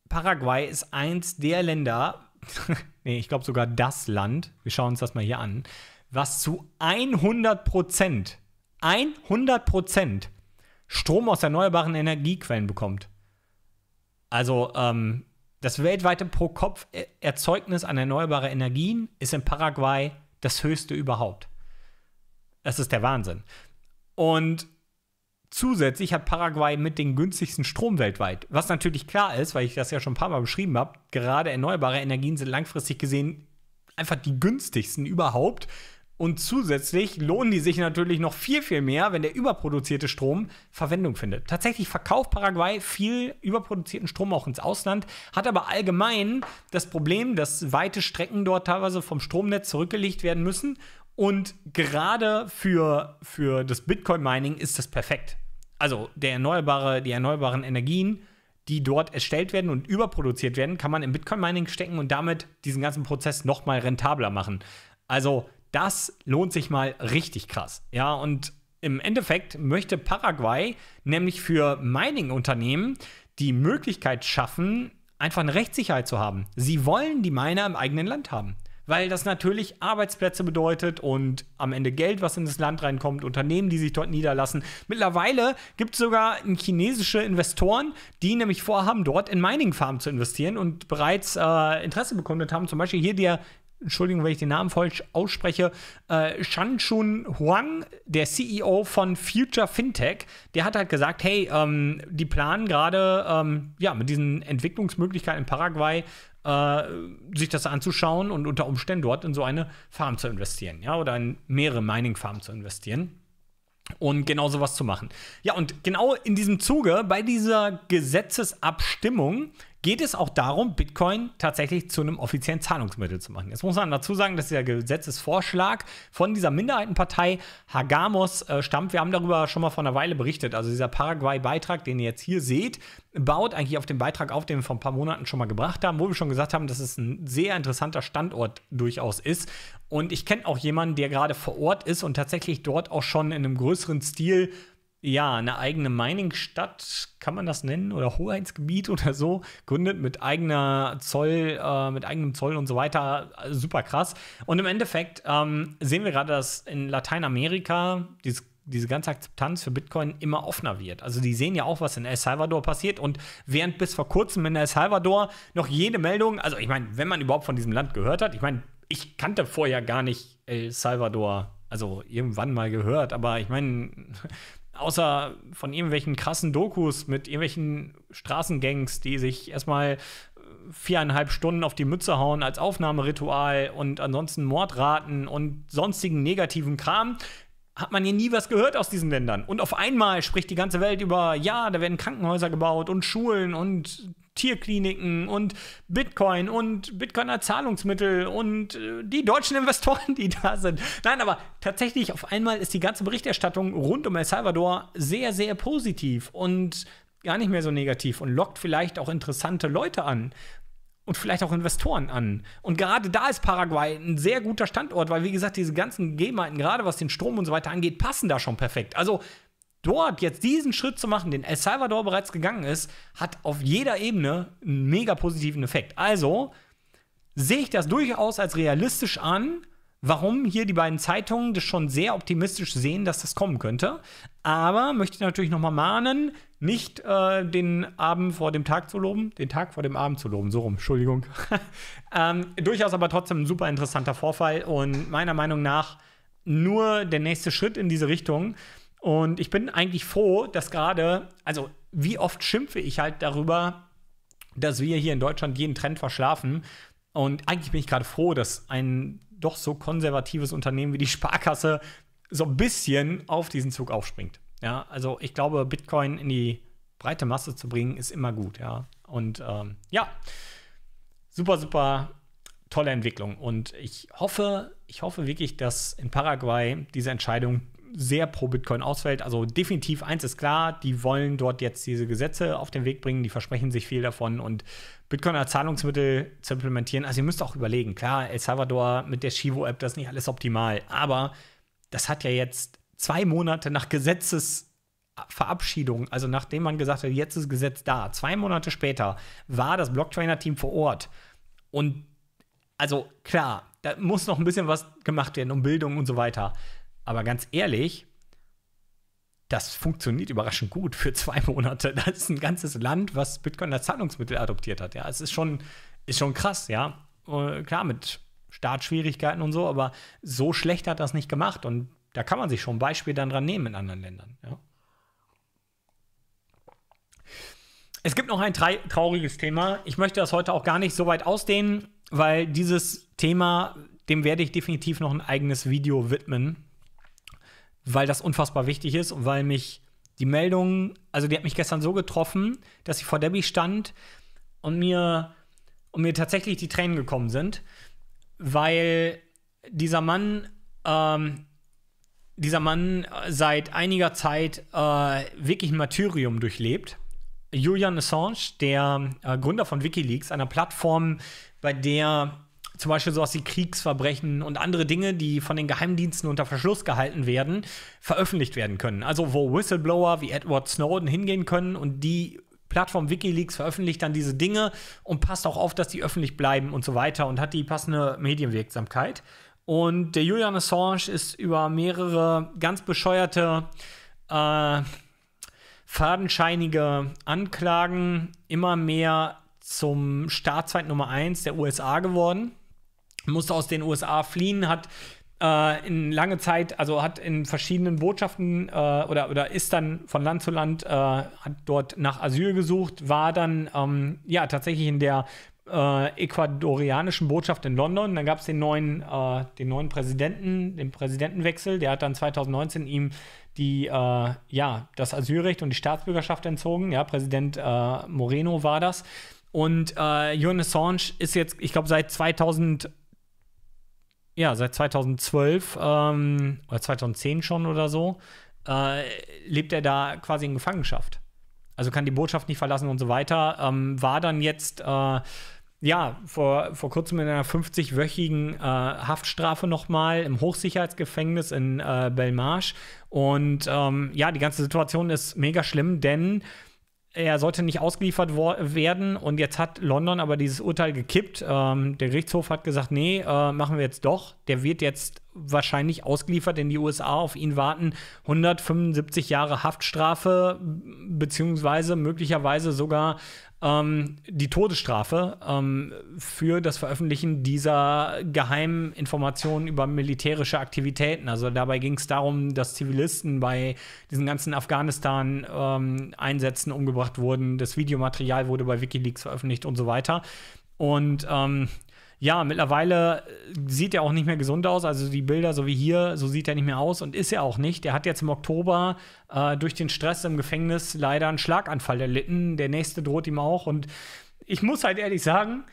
Paraguay ist eins der Länder, nee, ich glaube sogar das Land, wir schauen uns das mal hier an, was zu 100 Prozent, 100 Prozent Strom aus erneuerbaren Energiequellen bekommt. Also ähm, das weltweite Pro-Kopf-Erzeugnis an erneuerbaren Energien ist in Paraguay das höchste überhaupt. Das ist der Wahnsinn. Und Zusätzlich hat Paraguay mit den günstigsten Strom weltweit. Was natürlich klar ist, weil ich das ja schon ein paar Mal beschrieben habe, gerade erneuerbare Energien sind langfristig gesehen einfach die günstigsten überhaupt. Und zusätzlich lohnen die sich natürlich noch viel, viel mehr, wenn der überproduzierte Strom Verwendung findet. Tatsächlich verkauft Paraguay viel überproduzierten Strom auch ins Ausland, hat aber allgemein das Problem, dass weite Strecken dort teilweise vom Stromnetz zurückgelegt werden müssen und gerade für, für das Bitcoin-Mining ist das perfekt. Also der erneuerbare, die erneuerbaren Energien, die dort erstellt werden und überproduziert werden, kann man im Bitcoin-Mining stecken und damit diesen ganzen Prozess nochmal rentabler machen. Also das lohnt sich mal richtig krass. Ja, und im Endeffekt möchte Paraguay nämlich für Mining-Unternehmen die Möglichkeit schaffen, einfach eine Rechtssicherheit zu haben. Sie wollen die Miner im eigenen Land haben weil das natürlich Arbeitsplätze bedeutet und am Ende Geld, was in das Land reinkommt, Unternehmen, die sich dort niederlassen. Mittlerweile gibt es sogar chinesische Investoren, die nämlich vorhaben, dort in Mining Farm zu investieren und bereits äh, Interesse bekundet haben. Zum Beispiel hier der Entschuldigung, wenn ich den Namen falsch ausspreche, äh, Shanshun Huang, der CEO von Future Fintech, der hat halt gesagt, hey, ähm, die planen gerade ähm, ja, mit diesen Entwicklungsmöglichkeiten in Paraguay äh, sich das anzuschauen und unter Umständen dort in so eine Farm zu investieren, ja, oder in mehrere Mining-Farmen zu investieren und genau sowas zu machen. Ja, und genau in diesem Zuge, bei dieser Gesetzesabstimmung geht es auch darum, Bitcoin tatsächlich zu einem offiziellen Zahlungsmittel zu machen. Jetzt muss man dazu sagen, dass dieser Gesetzesvorschlag von dieser Minderheitenpartei Hagamos äh, stammt. Wir haben darüber schon mal vor einer Weile berichtet. Also dieser Paraguay-Beitrag, den ihr jetzt hier seht, baut eigentlich auf den Beitrag auf, den wir vor ein paar Monaten schon mal gebracht haben, wo wir schon gesagt haben, dass es ein sehr interessanter Standort durchaus ist. Und ich kenne auch jemanden, der gerade vor Ort ist und tatsächlich dort auch schon in einem größeren Stil ja, eine eigene Miningstadt, kann man das nennen, oder Hoheitsgebiet oder so, gründet mit eigener Zoll, äh, mit eigenem Zoll und so weiter. Also super krass. Und im Endeffekt ähm, sehen wir gerade, dass in Lateinamerika dieses diese ganze Akzeptanz für Bitcoin immer offener wird. Also die sehen ja auch, was in El Salvador passiert und während bis vor kurzem in El Salvador noch jede Meldung, also ich meine, wenn man überhaupt von diesem Land gehört hat, ich meine, ich kannte vorher gar nicht El Salvador, also irgendwann mal gehört, aber ich meine, außer von irgendwelchen krassen Dokus mit irgendwelchen Straßengangs, die sich erstmal äh, viereinhalb Stunden auf die Mütze hauen als Aufnahmeritual und ansonsten Mordraten und sonstigen negativen Kram, hat man hier nie was gehört aus diesen Ländern. Und auf einmal spricht die ganze Welt über, ja, da werden Krankenhäuser gebaut und Schulen und Tierkliniken und Bitcoin und Bitcoiner Zahlungsmittel und äh, die deutschen Investoren, die da sind. Nein, aber tatsächlich auf einmal ist die ganze Berichterstattung rund um El Salvador sehr, sehr positiv und gar nicht mehr so negativ und lockt vielleicht auch interessante Leute an, und vielleicht auch Investoren an. Und gerade da ist Paraguay ein sehr guter Standort, weil, wie gesagt, diese ganzen Gegebenheiten, gerade was den Strom und so weiter angeht, passen da schon perfekt. Also dort jetzt diesen Schritt zu machen, den El Salvador bereits gegangen ist, hat auf jeder Ebene einen mega positiven Effekt. Also sehe ich das durchaus als realistisch an, warum hier die beiden Zeitungen das schon sehr optimistisch sehen, dass das kommen könnte. Aber möchte natürlich nochmal mahnen, nicht äh, den Abend vor dem Tag zu loben, den Tag vor dem Abend zu loben, so rum, Entschuldigung. ähm, durchaus aber trotzdem ein super interessanter Vorfall und meiner Meinung nach nur der nächste Schritt in diese Richtung. Und ich bin eigentlich froh, dass gerade, also wie oft schimpfe ich halt darüber, dass wir hier in Deutschland jeden Trend verschlafen. Und eigentlich bin ich gerade froh, dass ein doch so konservatives Unternehmen wie die Sparkasse so ein bisschen auf diesen Zug aufspringt. Ja, also ich glaube, Bitcoin in die breite Masse zu bringen, ist immer gut, ja. Und ähm, ja, super, super tolle Entwicklung. Und ich hoffe, ich hoffe wirklich, dass in Paraguay diese Entscheidung sehr pro Bitcoin ausfällt. Also definitiv eins ist klar, die wollen dort jetzt diese Gesetze auf den Weg bringen, die versprechen sich viel davon und Bitcoin als Zahlungsmittel zu implementieren. Also ihr müsst auch überlegen, klar, El Salvador mit der shivo app das ist nicht alles optimal, aber das hat ja jetzt zwei Monate nach Gesetzesverabschiedung, also nachdem man gesagt hat, jetzt ist Gesetz da, zwei Monate später war das Blocktrainer-Team vor Ort und also klar, da muss noch ein bisschen was gemacht werden um Bildung und so weiter. Aber ganz ehrlich, das funktioniert überraschend gut für zwei Monate. Das ist ein ganzes Land, was Bitcoin als Zahlungsmittel adoptiert hat. Ja, es ist schon, ist schon krass, ja. Äh, klar, mit Startschwierigkeiten und so, aber so schlecht hat das nicht gemacht. Und da kann man sich schon ein Beispiel dann dran nehmen in anderen Ländern. Ja. Es gibt noch ein trauriges Thema. Ich möchte das heute auch gar nicht so weit ausdehnen, weil dieses Thema, dem werde ich definitiv noch ein eigenes Video widmen weil das unfassbar wichtig ist und weil mich die Meldung, also die hat mich gestern so getroffen, dass ich vor Debbie stand und mir, und mir tatsächlich die Tränen gekommen sind, weil dieser Mann, ähm, dieser Mann äh, seit einiger Zeit äh, wirklich ein Martyrium durchlebt. Julian Assange, der äh, Gründer von Wikileaks, einer Plattform, bei der zum Beispiel sowas wie Kriegsverbrechen und andere Dinge, die von den Geheimdiensten unter Verschluss gehalten werden, veröffentlicht werden können. Also wo Whistleblower wie Edward Snowden hingehen können und die Plattform Wikileaks veröffentlicht dann diese Dinge und passt auch auf, dass die öffentlich bleiben und so weiter und hat die passende Medienwirksamkeit. Und der Julian Assange ist über mehrere ganz bescheuerte, äh, fadenscheinige Anklagen immer mehr zum Staatsfeind Nummer 1 der USA geworden musste aus den USA fliehen, hat äh, in lange Zeit, also hat in verschiedenen Botschaften äh, oder, oder ist dann von Land zu Land, äh, hat dort nach Asyl gesucht, war dann ähm, ja tatsächlich in der äh, ecuadorianischen Botschaft in London. Dann gab es den neuen, äh, den neuen Präsidenten, den Präsidentenwechsel. Der hat dann 2019 ihm die, äh, ja, das Asylrecht und die Staatsbürgerschaft entzogen. Ja, Präsident Moreno war das. Und äh, Julian Assange ist jetzt, ich glaube, seit 2000 ja, seit 2012 ähm, oder 2010 schon oder so, äh, lebt er da quasi in Gefangenschaft. Also kann die Botschaft nicht verlassen und so weiter. Ähm, war dann jetzt, äh, ja, vor, vor kurzem in einer 50-wöchigen äh, Haftstrafe nochmal im Hochsicherheitsgefängnis in äh, Belmarsch. Und ähm, ja, die ganze Situation ist mega schlimm, denn er sollte nicht ausgeliefert werden und jetzt hat London aber dieses Urteil gekippt. Ähm, der Gerichtshof hat gesagt, nee, äh, machen wir jetzt doch. Der wird jetzt wahrscheinlich ausgeliefert in die USA. Auf ihn warten 175 Jahre Haftstrafe beziehungsweise möglicherweise sogar ähm, die Todesstrafe ähm, für das Veröffentlichen dieser geheimen Informationen über militärische Aktivitäten. Also dabei ging es darum, dass Zivilisten bei diesen ganzen Afghanistan-Einsätzen ähm, umgebracht wurden. Das Videomaterial wurde bei Wikileaks veröffentlicht und so weiter. Und ähm, ja, mittlerweile äh, sieht er auch nicht mehr gesund aus. Also die Bilder, so wie hier, so sieht er nicht mehr aus und ist er auch nicht. Er hat jetzt im Oktober äh, durch den Stress im Gefängnis leider einen Schlaganfall erlitten. Der nächste droht ihm auch. Und ich muss halt ehrlich sagen,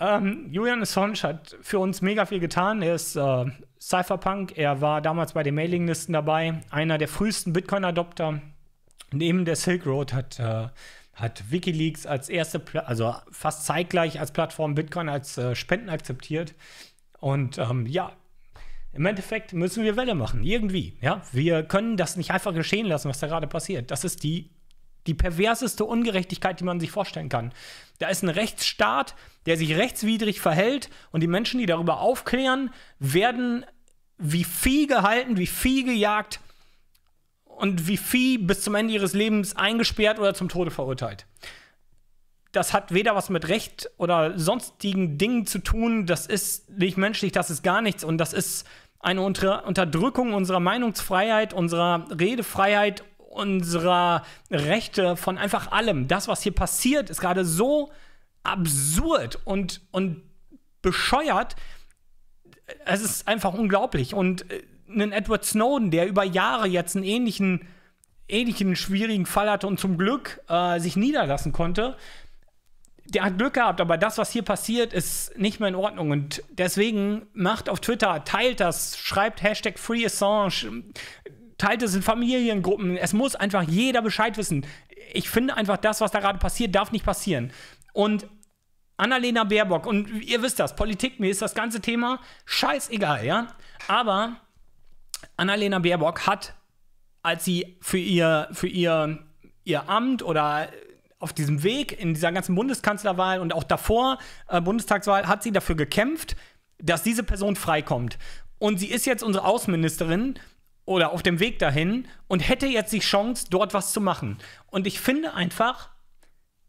ähm, Julian Assange hat für uns mega viel getan. Er ist äh, Cypherpunk, er war damals bei den Mailinglisten dabei, einer der frühesten Bitcoin-Adopter. Neben der Silk Road hat äh, hat Wikileaks als erste, Pla also fast zeitgleich als Plattform Bitcoin als äh, Spenden akzeptiert. Und ähm, ja, im Endeffekt müssen wir Welle machen, irgendwie. Ja? Wir können das nicht einfach geschehen lassen, was da gerade passiert. Das ist die, die perverseste Ungerechtigkeit, die man sich vorstellen kann. Da ist ein Rechtsstaat, der sich rechtswidrig verhält und die Menschen, die darüber aufklären, werden wie Vieh gehalten, wie Vieh gejagt und wie Vieh bis zum Ende ihres Lebens eingesperrt oder zum Tode verurteilt. Das hat weder was mit Recht oder sonstigen Dingen zu tun. Das ist nicht menschlich, das ist gar nichts. Und das ist eine Unter Unterdrückung unserer Meinungsfreiheit, unserer Redefreiheit, unserer Rechte von einfach allem. Das, was hier passiert, ist gerade so absurd und, und bescheuert. Es ist einfach unglaublich. Und äh, einen Edward Snowden, der über Jahre jetzt einen ähnlichen, ähnlichen schwierigen Fall hatte und zum Glück äh, sich niederlassen konnte, der hat Glück gehabt, aber das, was hier passiert, ist nicht mehr in Ordnung. Und deswegen macht auf Twitter, teilt das, schreibt Hashtag Free Assange, teilt es in Familiengruppen. Es muss einfach jeder Bescheid wissen. Ich finde einfach, das, was da gerade passiert, darf nicht passieren. Und Annalena Baerbock, und ihr wisst das, Politik, mir ist das ganze Thema scheißegal, ja? Aber Annalena Baerbock hat, als sie für ihr, für ihr, ihr Amt oder auf diesem Weg in dieser ganzen Bundeskanzlerwahl und auch davor äh, Bundestagswahl, hat sie dafür gekämpft, dass diese Person freikommt. Und sie ist jetzt unsere Außenministerin oder auf dem Weg dahin und hätte jetzt die Chance, dort was zu machen. Und ich finde einfach,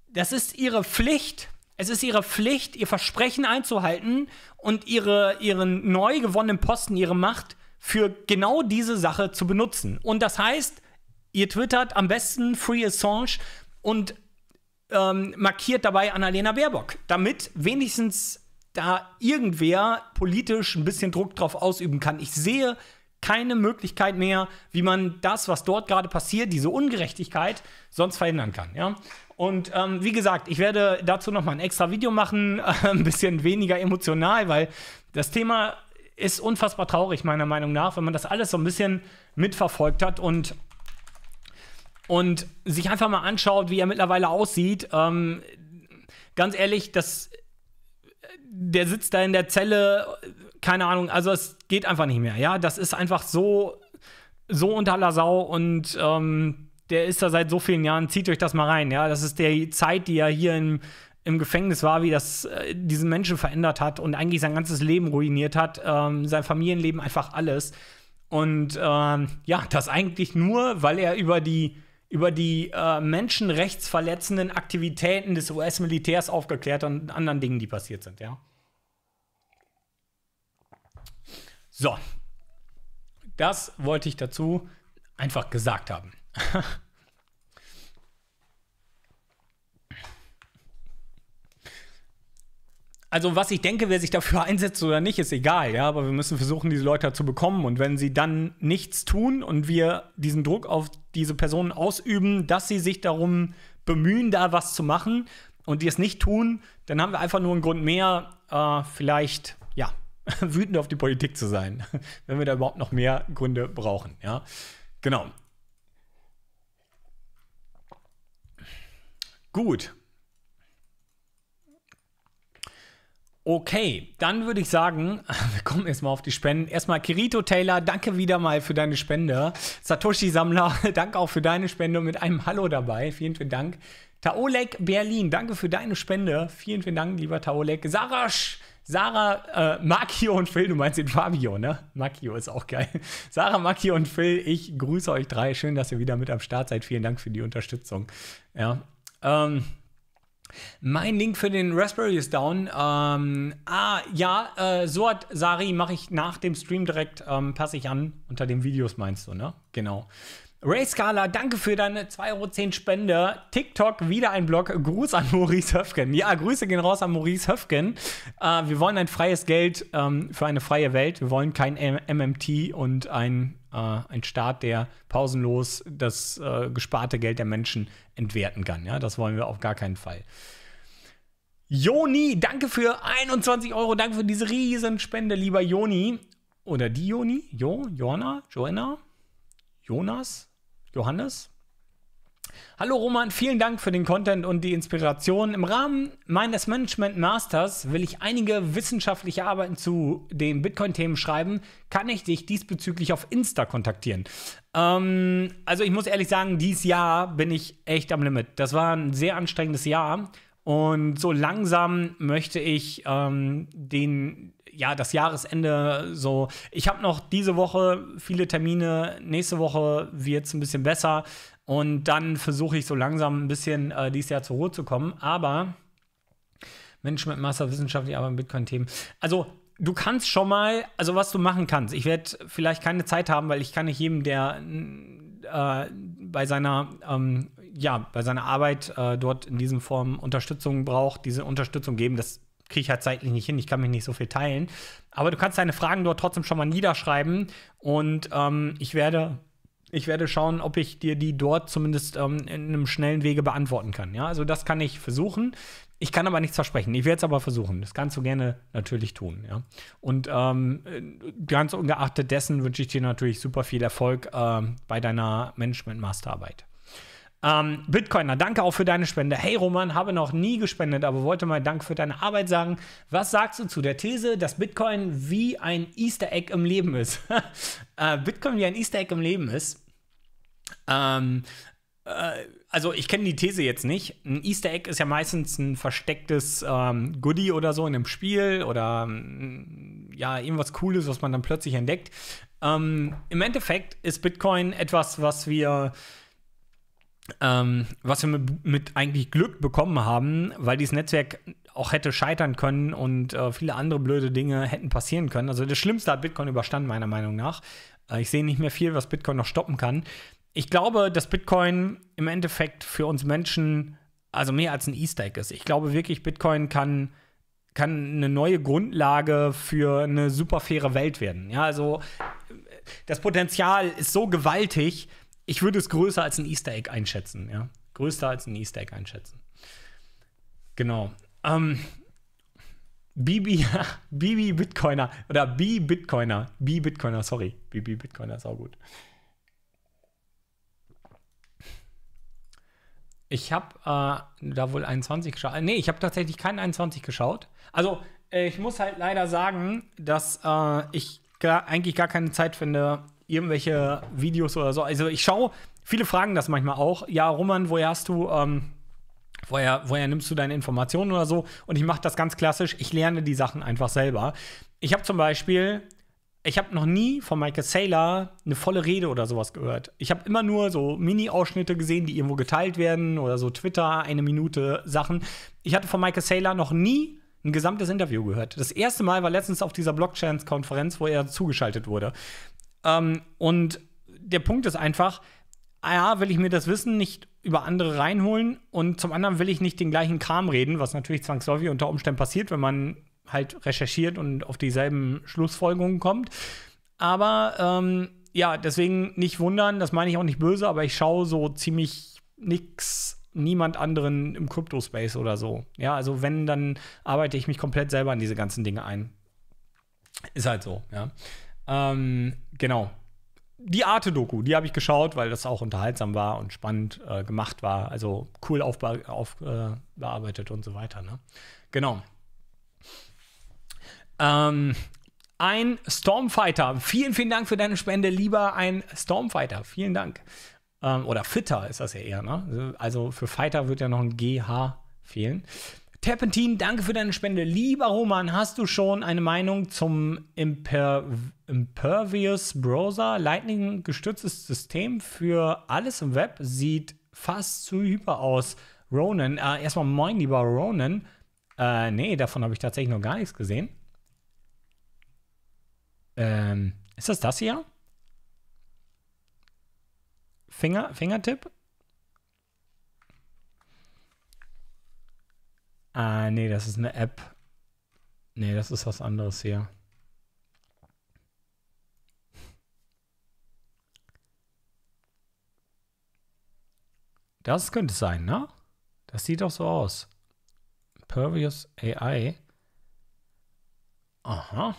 das ist ihre Pflicht. Es ist ihre Pflicht, ihr Versprechen einzuhalten und ihre, ihren neu gewonnenen Posten, ihre Macht für genau diese Sache zu benutzen. Und das heißt, ihr twittert am besten Free Assange und ähm, markiert dabei Annalena Baerbock, damit wenigstens da irgendwer politisch ein bisschen Druck drauf ausüben kann. Ich sehe keine Möglichkeit mehr, wie man das, was dort gerade passiert, diese Ungerechtigkeit, sonst verhindern kann. Ja? Und ähm, wie gesagt, ich werde dazu nochmal ein extra Video machen, äh, ein bisschen weniger emotional, weil das Thema ist unfassbar traurig, meiner Meinung nach, wenn man das alles so ein bisschen mitverfolgt hat und, und sich einfach mal anschaut, wie er mittlerweile aussieht. Ähm, ganz ehrlich, das, der sitzt da in der Zelle, keine Ahnung, also es geht einfach nicht mehr, ja. Das ist einfach so, so unter aller Sau und ähm, der ist da seit so vielen Jahren, zieht euch das mal rein, ja. Das ist die Zeit, die er hier im im Gefängnis war, wie das äh, diesen Menschen verändert hat und eigentlich sein ganzes Leben ruiniert hat, ähm, sein Familienleben, einfach alles. Und ähm, ja, das eigentlich nur, weil er über die, über die äh, menschenrechtsverletzenden Aktivitäten des US-Militärs aufgeklärt und anderen Dingen, die passiert sind, ja. So, das wollte ich dazu einfach gesagt haben. also was ich denke, wer sich dafür einsetzt oder nicht, ist egal, ja, aber wir müssen versuchen, diese Leute halt zu bekommen. Und wenn sie dann nichts tun und wir diesen Druck auf diese Personen ausüben, dass sie sich darum bemühen, da was zu machen und die es nicht tun, dann haben wir einfach nur einen Grund mehr, äh, vielleicht, ja, wütend auf die Politik zu sein, wenn wir da überhaupt noch mehr Gründe brauchen, ja. Genau. Gut. Okay, dann würde ich sagen, wir kommen erstmal auf die Spenden. Erstmal Kirito Taylor, danke wieder mal für deine Spende. Satoshi Sammler, danke auch für deine Spende mit einem Hallo dabei. Vielen, vielen Dank. Taolek Berlin, danke für deine Spende. Vielen, vielen Dank, lieber Taolek. Sarasch, Sarah, äh, Macchio und Phil, du meinst den Fabio, ne? Macchio ist auch geil. Sarah, Macchio und Phil, ich grüße euch drei. Schön, dass ihr wieder mit am Start seid. Vielen Dank für die Unterstützung. Ja. Ähm, mein Link für den Raspberry ist down. Ähm, ah, ja, äh, so hat Sari mache ich nach dem Stream direkt, ähm, passe ich an. Unter den Videos meinst du, ne? Genau. Ray Scala, danke für deine 2,10 Euro Spende. TikTok, wieder ein Blog. Gruß an Maurice Höfgen. Ja, Grüße gehen raus an Maurice Höfgen. Äh, wir wollen ein freies Geld ähm, für eine freie Welt. Wir wollen kein M MMT und ein, äh, ein Staat, der pausenlos das äh, gesparte Geld der Menschen entwerten kann. Ja, das wollen wir auf gar keinen Fall. Joni, danke für 21 Euro. Danke für diese Riesenspende, lieber Joni. Oder die Joni? Jo, Joanna? Joanna, Jonas? Johannes. Hallo Roman, vielen Dank für den Content und die Inspiration. Im Rahmen meines Management Masters will ich einige wissenschaftliche Arbeiten zu den Bitcoin-Themen schreiben. Kann ich dich diesbezüglich auf Insta kontaktieren? Ähm, also ich muss ehrlich sagen, dieses Jahr bin ich echt am Limit. Das war ein sehr anstrengendes Jahr und so langsam möchte ich ähm, den ja, das Jahresende so. Ich habe noch diese Woche viele Termine. Nächste Woche wird es ein bisschen besser. Und dann versuche ich so langsam ein bisschen äh, dieses Jahr zur Ruhe zu kommen. Aber Menschen mit Masterwissenschaft, die arbeiten mit Bitcoin-Themen. Also du kannst schon mal, also was du machen kannst. Ich werde vielleicht keine Zeit haben, weil ich kann nicht jedem, der äh, bei seiner ähm, ja, bei seiner Arbeit äh, dort in diesem Form Unterstützung braucht, diese Unterstützung geben. Das kriege ich halt zeitlich nicht hin, ich kann mich nicht so viel teilen. Aber du kannst deine Fragen dort trotzdem schon mal niederschreiben und ähm, ich werde. Ich werde schauen, ob ich dir die dort zumindest ähm, in einem schnellen Wege beantworten kann. Ja, also das kann ich versuchen. Ich kann aber nichts versprechen. Ich werde es aber versuchen. Das kannst du gerne natürlich tun. Ja? Und ähm, ganz ungeachtet dessen wünsche ich dir natürlich super viel Erfolg äh, bei deiner Management-Masterarbeit. Ähm, Bitcoiner, danke auch für deine Spende. Hey Roman, habe noch nie gespendet, aber wollte mal Dank für deine Arbeit sagen. Was sagst du zu der These, dass Bitcoin wie ein Easter Egg im Leben ist? äh, Bitcoin wie ein Easter Egg im Leben ist. Ähm, äh, also ich kenne die These jetzt nicht. Ein Easter Egg ist ja meistens ein verstecktes ähm, Goodie oder so in einem Spiel oder mm, ja, irgendwas Cooles, was man dann plötzlich entdeckt. Ähm, Im Endeffekt ist Bitcoin etwas, was wir ähm, was wir mit, mit, eigentlich Glück bekommen haben, weil dieses Netzwerk auch hätte scheitern können und äh, viele andere blöde Dinge hätten passieren können. Also das Schlimmste hat Bitcoin überstanden, meiner Meinung nach. Äh, ich sehe nicht mehr viel, was Bitcoin noch stoppen kann. Ich glaube, dass Bitcoin im Endeffekt für uns Menschen also mehr als ein Easter Egg ist. Ich glaube wirklich, Bitcoin kann kann eine neue Grundlage für eine super faire Welt werden. Ja, also äh, das Potenzial ist so gewaltig, ich würde es größer als ein Easter Egg einschätzen, ja. Größer als ein Easter Egg einschätzen. Genau. Ähm, Bibi, Bibi Bitcoiner oder B Bitcoiner, B Bitcoiner, sorry, Bibi Bitcoiner ist auch gut. Ich habe äh, da wohl 21 geschaut. Nee, ich habe tatsächlich keinen 21 geschaut. Also, äh, ich muss halt leider sagen, dass äh, ich gar, eigentlich gar keine Zeit finde, irgendwelche Videos oder so. Also ich schaue, viele fragen das manchmal auch. Ja, Roman, woher hast du, ähm, woher, woher nimmst du deine Informationen oder so? Und ich mache das ganz klassisch. Ich lerne die Sachen einfach selber. Ich habe zum Beispiel, ich habe noch nie von Michael Saylor eine volle Rede oder sowas gehört. Ich habe immer nur so Mini-Ausschnitte gesehen, die irgendwo geteilt werden oder so Twitter, eine Minute Sachen. Ich hatte von Michael Saylor noch nie ein gesamtes Interview gehört. Das erste Mal war letztens auf dieser Blockchain-Konferenz, wo er zugeschaltet wurde. Ähm, und der Punkt ist einfach, ja, will ich mir das Wissen nicht über andere reinholen und zum anderen will ich nicht den gleichen Kram reden, was natürlich zwangsläufig unter Umständen passiert, wenn man halt recherchiert und auf dieselben Schlussfolgerungen kommt. Aber ähm, ja, deswegen nicht wundern, das meine ich auch nicht böse, aber ich schaue so ziemlich nix, niemand anderen im Crypto-Space oder so. Ja, also wenn, dann arbeite ich mich komplett selber an diese ganzen Dinge ein. Ist halt so, ja. Ähm, genau. Die Arte-Doku, die habe ich geschaut, weil das auch unterhaltsam war und spannend äh, gemacht war. Also cool aufbearbeitet auf, äh, und so weiter. Ne? Genau. Ähm, ein Stormfighter. Vielen, vielen Dank für deine Spende. Lieber ein Stormfighter. Vielen Dank. Ähm, oder Fitter ist das ja eher. Ne? Also für Fighter wird ja noch ein GH fehlen. Terpentin, danke für deine Spende. Lieber Roman, hast du schon eine Meinung zum Imper Impervious Browser? Lightning gestütztes System für alles im Web sieht fast zu hyper aus. Ronan, äh, erstmal moin, lieber Ronan. Äh, nee, davon habe ich tatsächlich noch gar nichts gesehen. Ähm, ist das das hier? Finger, Fingertipp? Ah, nee, das ist eine App. Nee, das ist was anderes hier. Das könnte sein, ne? Das sieht doch so aus. Pervious AI. Aha.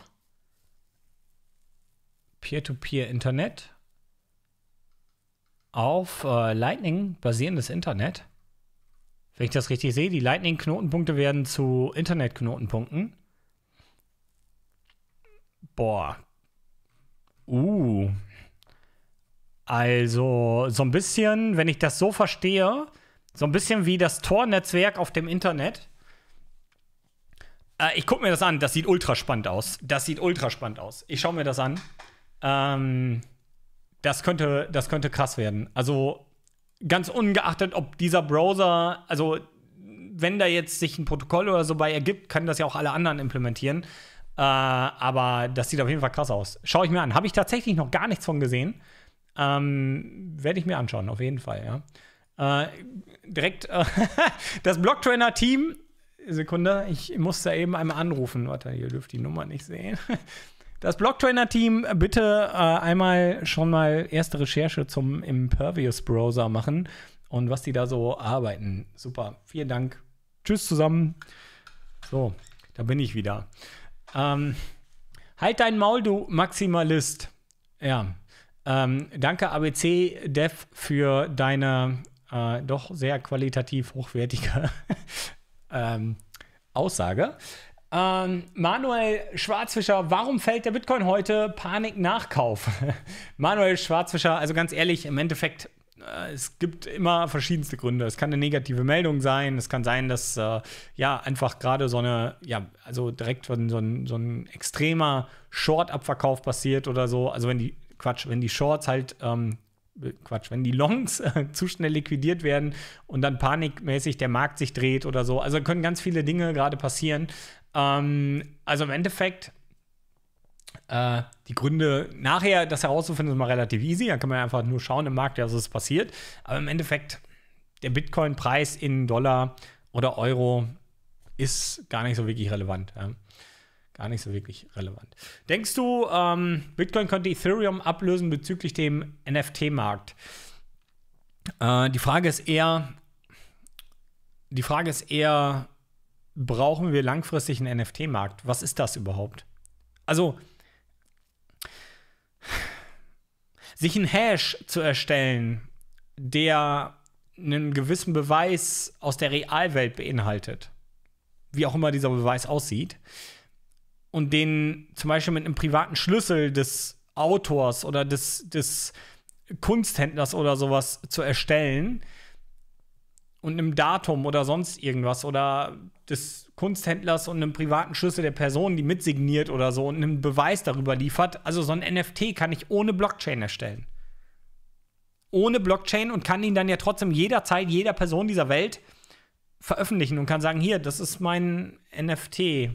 Peer-to-Peer Internet. Auf äh, Lightning basierendes Internet. Wenn ich das richtig sehe, die Lightning-Knotenpunkte werden zu Internet-Knotenpunkten. Boah. Uh. Also, so ein bisschen, wenn ich das so verstehe, so ein bisschen wie das Tor-Netzwerk auf dem Internet. Äh, ich gucke mir das an, das sieht ultra spannend aus. Das sieht ultra spannend aus. Ich schaue mir das an. Ähm, das, könnte, das könnte krass werden. Also, ganz ungeachtet, ob dieser Browser, also wenn da jetzt sich ein Protokoll oder so bei ergibt, können das ja auch alle anderen implementieren. Äh, aber das sieht auf jeden Fall krass aus. Schaue ich mir an. Habe ich tatsächlich noch gar nichts von gesehen. Ähm, Werde ich mir anschauen, auf jeden Fall, ja. Äh, direkt äh, das Blocktrainer-Team. Sekunde, ich muss da eben einmal anrufen. Warte, hier dürft die Nummer nicht sehen. Das Blocktrainer-Team äh, bitte äh, einmal schon mal erste Recherche zum Impervious-Browser machen und was die da so arbeiten. Super, vielen Dank. Tschüss zusammen. So, da bin ich wieder. Ähm, halt dein Maul, du Maximalist. Ja. Ähm, danke, ABC Dev, für deine äh, doch sehr qualitativ hochwertige ähm, Aussage. Ähm, Manuel Schwarzfischer, warum fällt der Bitcoin heute? Panik Nachkauf. Manuel Schwarzfischer, also ganz ehrlich, im Endeffekt, äh, es gibt immer verschiedenste Gründe. Es kann eine negative Meldung sein, es kann sein, dass äh, ja einfach gerade so eine, ja, also direkt so ein, so ein extremer Short-Abverkauf passiert oder so. Also wenn die, Quatsch, wenn die Shorts halt ähm, Quatsch, wenn die Longs zu schnell liquidiert werden und dann panikmäßig der Markt sich dreht oder so. Also können ganz viele Dinge gerade passieren. Ähm, also im Endeffekt, äh, die Gründe nachher, das herauszufinden, ist mal relativ easy. Da kann man einfach nur schauen im Markt, was ist passiert. Aber im Endeffekt, der Bitcoin-Preis in Dollar oder Euro ist gar nicht so wirklich relevant. Ja. Gar nicht so wirklich relevant. Denkst du, ähm, Bitcoin könnte Ethereum ablösen bezüglich dem NFT-Markt? Äh, die Frage ist eher, die Frage ist eher, brauchen wir langfristig einen NFT-Markt? Was ist das überhaupt? Also, sich einen Hash zu erstellen, der einen gewissen Beweis aus der Realwelt beinhaltet, wie auch immer dieser Beweis aussieht, und den zum Beispiel mit einem privaten Schlüssel des Autors oder des, des Kunsthändlers oder sowas zu erstellen, und einem Datum oder sonst irgendwas oder des Kunsthändlers und einem privaten Schlüssel der Person, die mitsigniert oder so und einen Beweis darüber liefert. Also so ein NFT kann ich ohne Blockchain erstellen. Ohne Blockchain und kann ihn dann ja trotzdem jederzeit jeder Person dieser Welt veröffentlichen und kann sagen, hier, das ist mein NFT.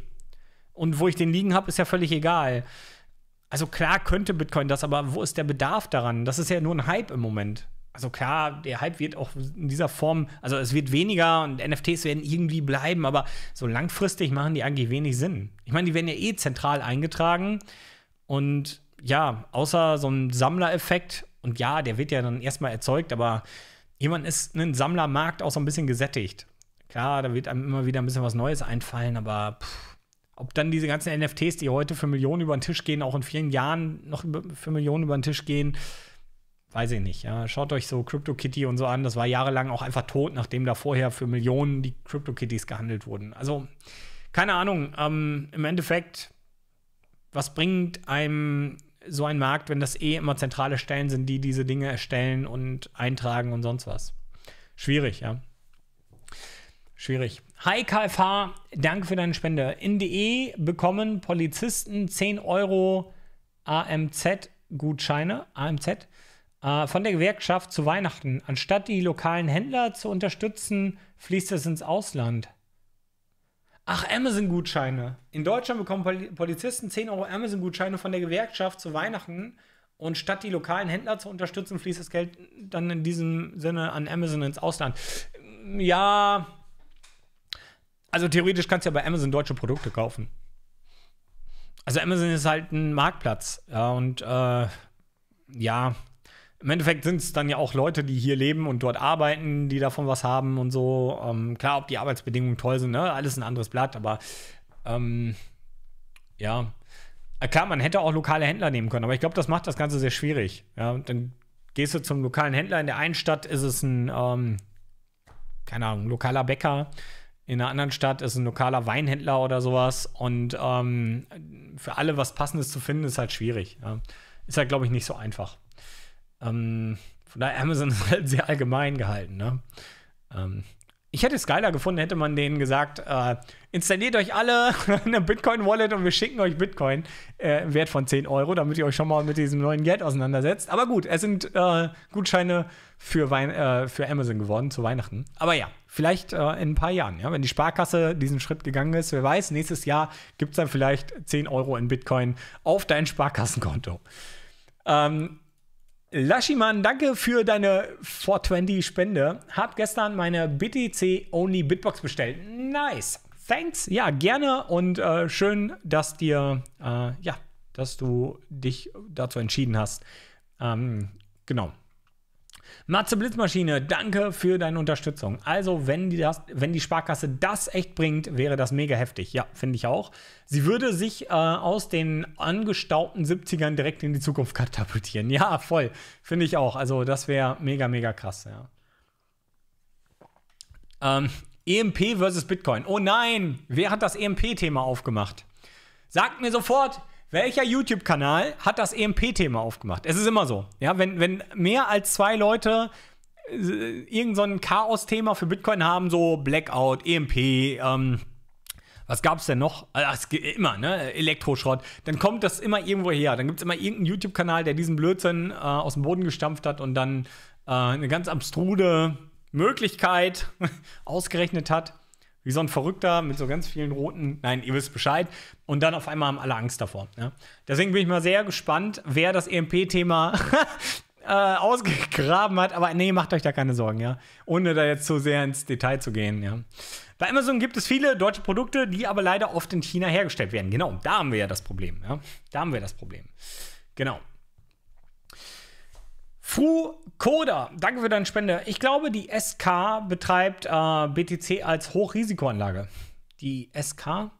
Und wo ich den liegen habe, ist ja völlig egal. Also klar könnte Bitcoin das, aber wo ist der Bedarf daran? Das ist ja nur ein Hype im Moment also klar, der Hype wird auch in dieser Form, also es wird weniger und NFTs werden irgendwie bleiben, aber so langfristig machen die eigentlich wenig Sinn. Ich meine, die werden ja eh zentral eingetragen und ja, außer so einem Sammlereffekt und ja, der wird ja dann erstmal erzeugt, aber jemand ist ein Sammlermarkt auch so ein bisschen gesättigt. Klar, da wird einem immer wieder ein bisschen was Neues einfallen, aber pff, ob dann diese ganzen NFTs, die heute für Millionen über den Tisch gehen, auch in vielen Jahren noch für Millionen über den Tisch gehen, weiß ich nicht, ja, schaut euch so CryptoKitty und so an, das war jahrelang auch einfach tot, nachdem da vorher für Millionen die CryptoKitties gehandelt wurden. Also, keine Ahnung, ähm, im Endeffekt, was bringt einem so ein Markt, wenn das eh immer zentrale Stellen sind, die diese Dinge erstellen und eintragen und sonst was? Schwierig, ja. Schwierig. Hi KFH, danke für deine Spende. In DE bekommen Polizisten 10 Euro AMZ-Gutscheine. AMZ? Äh, von der Gewerkschaft zu Weihnachten. Anstatt die lokalen Händler zu unterstützen, fließt es ins Ausland. Ach, Amazon-Gutscheine. In Deutschland bekommen Polizisten 10 Euro Amazon-Gutscheine von der Gewerkschaft zu Weihnachten. Und statt die lokalen Händler zu unterstützen, fließt das Geld dann in diesem Sinne an Amazon ins Ausland. Ja. Also theoretisch kannst du ja bei Amazon deutsche Produkte kaufen. Also Amazon ist halt ein Marktplatz. Ja, und äh, ja, im Endeffekt sind es dann ja auch Leute, die hier leben und dort arbeiten, die davon was haben und so. Ähm, klar, ob die Arbeitsbedingungen toll sind, ne? alles ein anderes Blatt, aber ähm, ja. Äh, klar, man hätte auch lokale Händler nehmen können, aber ich glaube, das macht das Ganze sehr schwierig. Ja, dann gehst du zum lokalen Händler. In der einen Stadt ist es ein, ähm, keine Ahnung, lokaler Bäcker. In der anderen Stadt ist es ein lokaler Weinhändler oder sowas. Und ähm, für alle was Passendes zu finden, ist halt schwierig. Ja. Ist halt, glaube ich, nicht so einfach. Ähm, von daher, Amazon ist halt sehr allgemein gehalten. Ne? Ähm, ich hätte es geiler gefunden, hätte man denen gesagt, äh, installiert euch alle eine Bitcoin-Wallet und wir schicken euch Bitcoin äh, im Wert von 10 Euro, damit ihr euch schon mal mit diesem neuen Geld auseinandersetzt. Aber gut, es sind äh, Gutscheine für, Wein äh, für Amazon geworden zu Weihnachten. Aber ja, vielleicht äh, in ein paar Jahren, ja, wenn die Sparkasse diesen Schritt gegangen ist, wer weiß, nächstes Jahr gibt es dann vielleicht 10 Euro in Bitcoin auf dein Sparkassenkonto. Ähm, Lashiman, danke für deine 420-Spende. Hab gestern meine BTC Only Bitbox bestellt. Nice. Thanks. Ja, gerne und äh, schön, dass dir, äh, ja, dass du dich dazu entschieden hast. Ähm, genau. Matze Blitzmaschine, danke für deine Unterstützung. Also, wenn die, das, wenn die Sparkasse das echt bringt, wäre das mega heftig. Ja, finde ich auch. Sie würde sich äh, aus den angestaubten 70ern direkt in die Zukunft katapultieren. Ja, voll. Finde ich auch. Also, das wäre mega, mega krass, ja. Ähm, EMP versus Bitcoin. Oh nein, wer hat das EMP-Thema aufgemacht? Sagt mir sofort, welcher YouTube-Kanal hat das EMP-Thema aufgemacht? Es ist immer so. Ja, wenn, wenn mehr als zwei Leute äh, irgend so Chaos-Thema für Bitcoin haben, so Blackout, EMP, ähm, was es denn noch? Also, immer, ne? Elektroschrott. Dann kommt das immer irgendwo her. Dann gibt es immer irgendeinen YouTube-Kanal, der diesen Blödsinn äh, aus dem Boden gestampft hat und dann äh, eine ganz abstrude Möglichkeit ausgerechnet hat. Wie so ein Verrückter mit so ganz vielen roten. Nein, ihr wisst Bescheid. Und dann auf einmal haben alle Angst davor. Ja? Deswegen bin ich mal sehr gespannt, wer das EMP-Thema äh, ausgegraben hat. Aber nee, macht euch da keine Sorgen, ja. Ohne da jetzt zu sehr ins Detail zu gehen, ja. Bei Amazon gibt es viele deutsche Produkte, die aber leider oft in China hergestellt werden. Genau, da haben wir ja das Problem, ja. Da haben wir das Problem. Genau. Fu Coda, danke für deine Spende. Ich glaube, die SK betreibt äh, BTC als Hochrisikoanlage. Die SK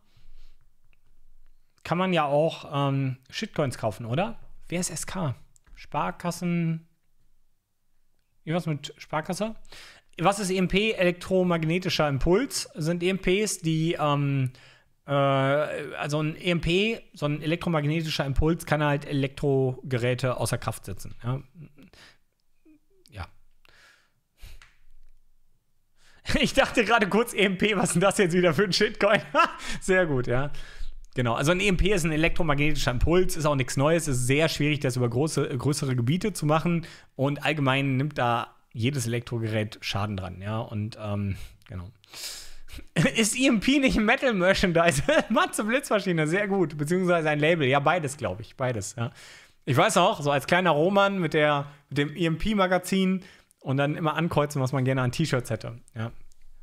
kann man ja auch ähm, Shitcoins kaufen, oder? Wer ist SK? Sparkassen. Irgendwas mit Sparkasse? Was ist EMP? Elektromagnetischer Impuls. Sind EMPs, die. Ähm, äh, also ein EMP, so ein elektromagnetischer Impuls, kann halt Elektrogeräte außer Kraft setzen. Ja? Ich dachte gerade kurz EMP, was ist denn das jetzt wieder für ein Shitcoin? sehr gut, ja. Genau, also ein EMP ist ein elektromagnetischer Impuls, ist auch nichts Neues, ist sehr schwierig, das über große, größere Gebiete zu machen und allgemein nimmt da jedes Elektrogerät Schaden dran, ja, und ähm, genau. Ist EMP nicht ein Metal Merchandise? Matze Blitzmaschine, sehr gut, beziehungsweise ein Label, ja, beides, glaube ich, beides, ja. Ich weiß auch, so als kleiner Roman mit, der, mit dem EMP-Magazin, und dann immer ankreuzen, was man gerne an T-Shirts hätte. Ja.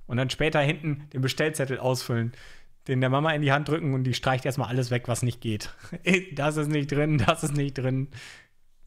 Und dann später hinten den Bestellzettel ausfüllen, den der Mama in die Hand drücken und die streicht erstmal alles weg, was nicht geht. das ist nicht drin, das ist nicht drin.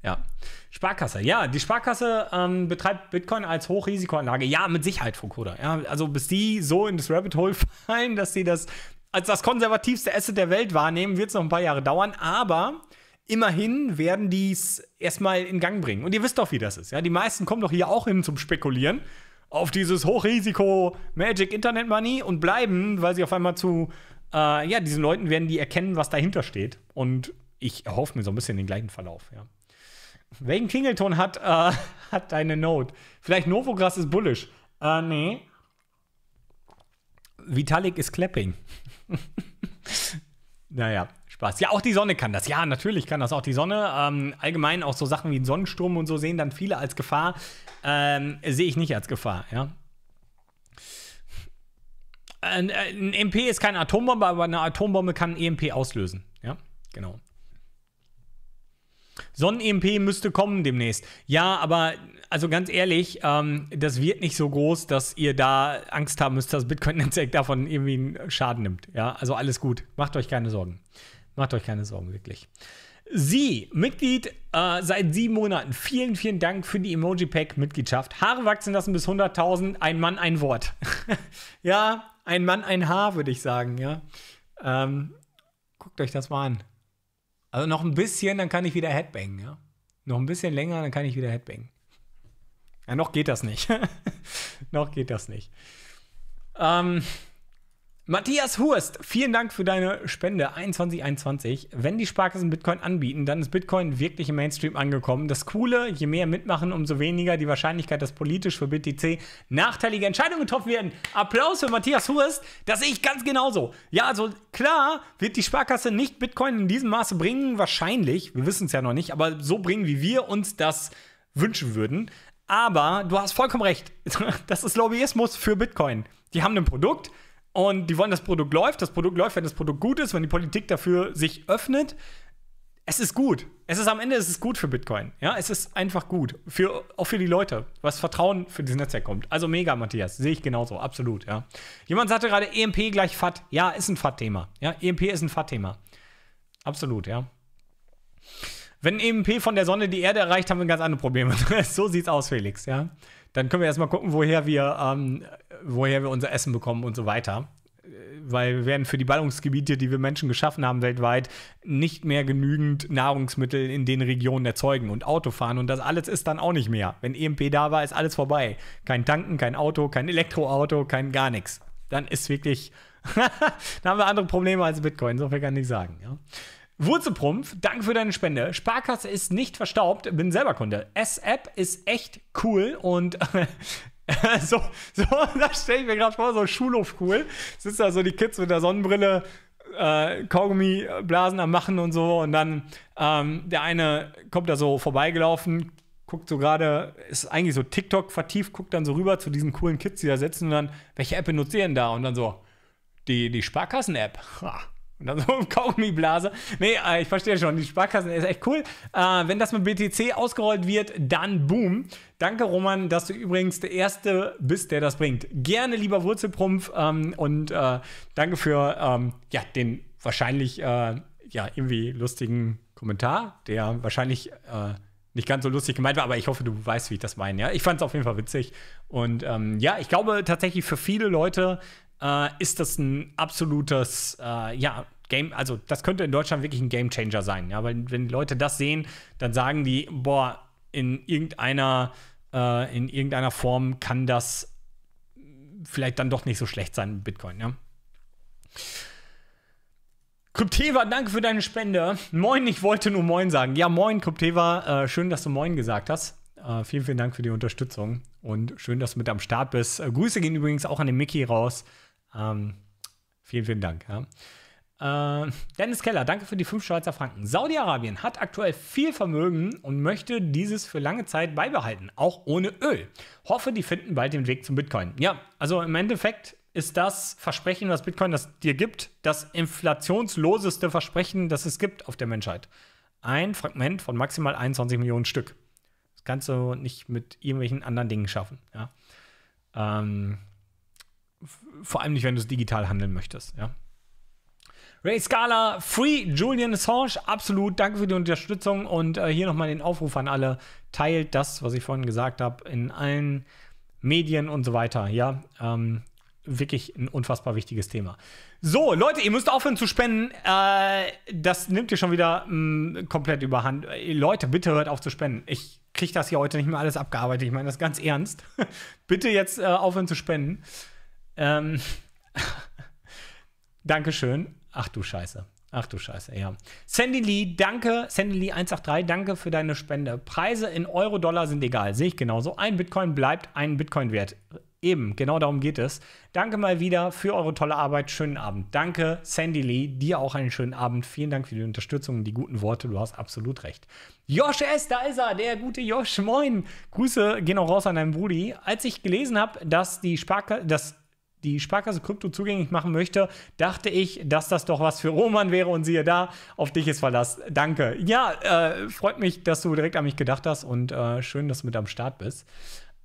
Ja. Sparkasse. Ja, die Sparkasse ähm, betreibt Bitcoin als Hochrisikoanlage. Ja, mit Sicherheit, Fukuda. Ja, also bis die so in das Rabbit Hole fallen, dass sie das als das konservativste Asset der Welt wahrnehmen, wird es noch ein paar Jahre dauern. Aber immerhin werden die es erstmal in Gang bringen. Und ihr wisst doch, wie das ist. Ja? Die meisten kommen doch hier auch hin zum Spekulieren auf dieses Hochrisiko Magic Internet Money und bleiben, weil sie auf einmal zu, äh, ja, diesen Leuten werden die erkennen, was dahinter steht. Und ich erhoffe mir so ein bisschen den gleichen Verlauf, ja. Welchen Klingelton hat, äh, hat deine Note? Vielleicht Novogras ist bullish. Äh, nee. Vitalik ist clapping. naja, Spaß. Ja, auch die Sonne kann das. Ja, natürlich kann das auch die Sonne. Ähm, allgemein auch so Sachen wie Sonnensturm und so sehen dann viele als Gefahr. Ähm, Sehe ich nicht als Gefahr, ja. Ein, ein EMP ist keine Atombombe, aber eine Atombombe kann ein EMP auslösen. Ja, genau. Sonnen-EMP müsste kommen demnächst. Ja, aber also ganz ehrlich, ähm, das wird nicht so groß, dass ihr da Angst haben müsst, dass Bitcoin-Netzwerk davon irgendwie einen Schaden nimmt. Ja, also alles gut. Macht euch keine Sorgen. Macht euch keine Sorgen, wirklich. Sie, Mitglied äh, seit sieben Monaten. Vielen, vielen Dank für die Emoji-Pack-Mitgliedschaft. Haare wachsen lassen bis 100.000. Ein Mann, ein Wort. ja, ein Mann, ein Haar, würde ich sagen, ja. Ähm, guckt euch das mal an. Also noch ein bisschen, dann kann ich wieder Headbang, ja. Noch ein bisschen länger, dann kann ich wieder Headbang. Ja, noch geht das nicht. noch geht das nicht. Ähm, Matthias Hurst, vielen Dank für deine Spende 2121. Wenn die Sparkassen Bitcoin anbieten, dann ist Bitcoin wirklich im Mainstream angekommen. Das Coole, je mehr mitmachen, umso weniger die Wahrscheinlichkeit, dass politisch für BTC nachteilige Entscheidungen getroffen werden. Applaus für Matthias Hurst, das sehe ich ganz genauso. Ja, also klar wird die Sparkasse nicht Bitcoin in diesem Maße bringen, wahrscheinlich, wir wissen es ja noch nicht, aber so bringen, wie wir uns das wünschen würden. Aber du hast vollkommen recht, das ist Lobbyismus für Bitcoin. Die haben ein Produkt, und die wollen, dass das Produkt läuft. Das Produkt läuft, wenn das Produkt gut ist, wenn die Politik dafür sich öffnet. Es ist gut. Es ist am Ende es ist gut für Bitcoin. Ja, es ist einfach gut. Für, auch für die Leute, was Vertrauen für dieses Netzwerk kommt. Also mega, Matthias. Sehe ich genauso. Absolut. Ja. Jemand sagte gerade, EMP gleich FAT. Ja, ist ein FAT-Thema. Ja, EMP ist ein FAT-Thema. Absolut, ja. Wenn EMP von der Sonne die Erde erreicht, haben wir ganz andere Probleme. so sieht's aus, Felix, ja dann können wir erstmal gucken, woher wir, ähm, woher wir unser Essen bekommen und so weiter. Weil wir werden für die Ballungsgebiete, die wir Menschen geschaffen haben weltweit, nicht mehr genügend Nahrungsmittel in den Regionen erzeugen und Auto fahren. und das alles ist dann auch nicht mehr. Wenn EMP da war, ist alles vorbei. Kein Tanken, kein Auto, kein Elektroauto, kein gar nichts. Dann ist wirklich, dann haben wir andere Probleme als Bitcoin, so viel kann ich sagen. Ja. Wurzelprumpf, danke für deine Spende. Sparkasse ist nicht verstaubt, bin selber Kunde. S-App ist echt cool und so, so, das stelle ich mir gerade vor, so Schulhof cool. Sitzt da so die Kids mit der Sonnenbrille, äh, Kaugummi-Blasen äh, am Machen und so und dann ähm, der eine kommt da so vorbeigelaufen, guckt so gerade, ist eigentlich so TikTok vertieft, guckt dann so rüber zu diesen coolen Kids, die da sitzen und dann, welche App benutzt ihr denn da? Und dann so, die, die Sparkassen-App. Und dann so eine Kaugummiblase. Nee, äh, ich verstehe schon, die Sparkassen ist echt cool. Äh, wenn das mit BTC ausgerollt wird, dann boom. Danke, Roman, dass du übrigens der Erste bist, der das bringt. Gerne, lieber Wurzelprumpf. Ähm, und äh, danke für ähm, ja, den wahrscheinlich ja, irgendwie lustigen Kommentar, der wahrscheinlich nicht ganz so lustig gemeint war, aber ich hoffe, du weißt, wie ich das meine. Ja? Ich fand es auf jeden Fall witzig. Und ähm, ja, ich glaube tatsächlich für viele Leute äh, ist das ein absolutes, äh, ja, Game, also das könnte in Deutschland wirklich ein Gamechanger sein. Ja, weil wenn die Leute das sehen, dann sagen die, boah, in irgendeiner, äh, in irgendeiner Form kann das vielleicht dann doch nicht so schlecht sein mit Bitcoin, ja. Krypteva, danke für deine Spende. Moin, ich wollte nur Moin sagen. Ja, moin, Krypteva. Äh, schön, dass du Moin gesagt hast. Äh, vielen, vielen Dank für die Unterstützung und schön, dass du mit am Start bist. Äh, Grüße gehen übrigens auch an den Mickey raus. Ähm, vielen, vielen Dank. Ja. Äh, Dennis Keller, danke für die 5 Schweizer Franken. Saudi-Arabien hat aktuell viel Vermögen und möchte dieses für lange Zeit beibehalten, auch ohne Öl. Hoffe, die finden bald den Weg zum Bitcoin. Ja, also im Endeffekt ist das Versprechen, was Bitcoin das dir gibt, das inflationsloseste Versprechen, das es gibt auf der Menschheit. Ein Fragment von maximal 21 Millionen Stück. Das kannst du nicht mit irgendwelchen anderen Dingen schaffen. Ja. Ähm, vor allem nicht, wenn du es digital handeln möchtest, ja. Ray Scala, Free Julian Assange, absolut. Danke für die Unterstützung und äh, hier nochmal den Aufruf an alle. Teilt das, was ich vorhin gesagt habe, in allen Medien und so weiter. Ja, ähm, wirklich ein unfassbar wichtiges Thema. So, Leute, ihr müsst aufhören zu spenden. Äh, das nimmt ihr schon wieder mh, mm, komplett überhand. Äh, Leute, bitte hört auf zu spenden. Ich kriege das hier heute nicht mehr alles abgearbeitet. Ich meine das ganz ernst. bitte jetzt äh, aufhören zu spenden. Ähm, Dankeschön. Ach du Scheiße. Ach du Scheiße, ja. Sandy Lee, danke. Sandy Lee 183, danke für deine Spende. Preise in Euro, Dollar sind egal. Sehe ich genauso. Ein Bitcoin bleibt ein Bitcoin wert. Eben, genau darum geht es. Danke mal wieder für eure tolle Arbeit. Schönen Abend. Danke, Sandy Lee. Dir auch einen schönen Abend. Vielen Dank für die Unterstützung und die guten Worte. Du hast absolut recht. Josh S., da ist er, der gute Josh. Moin. Grüße gehen auch raus an deinen Brudi. Als ich gelesen habe, dass die Sparkasse, dass die Sparkasse Krypto zugänglich machen möchte, dachte ich, dass das doch was für Roman wäre und siehe da, auf dich ist Verlass. Danke. Ja, äh, freut mich, dass du direkt an mich gedacht hast und äh, schön, dass du mit am Start bist.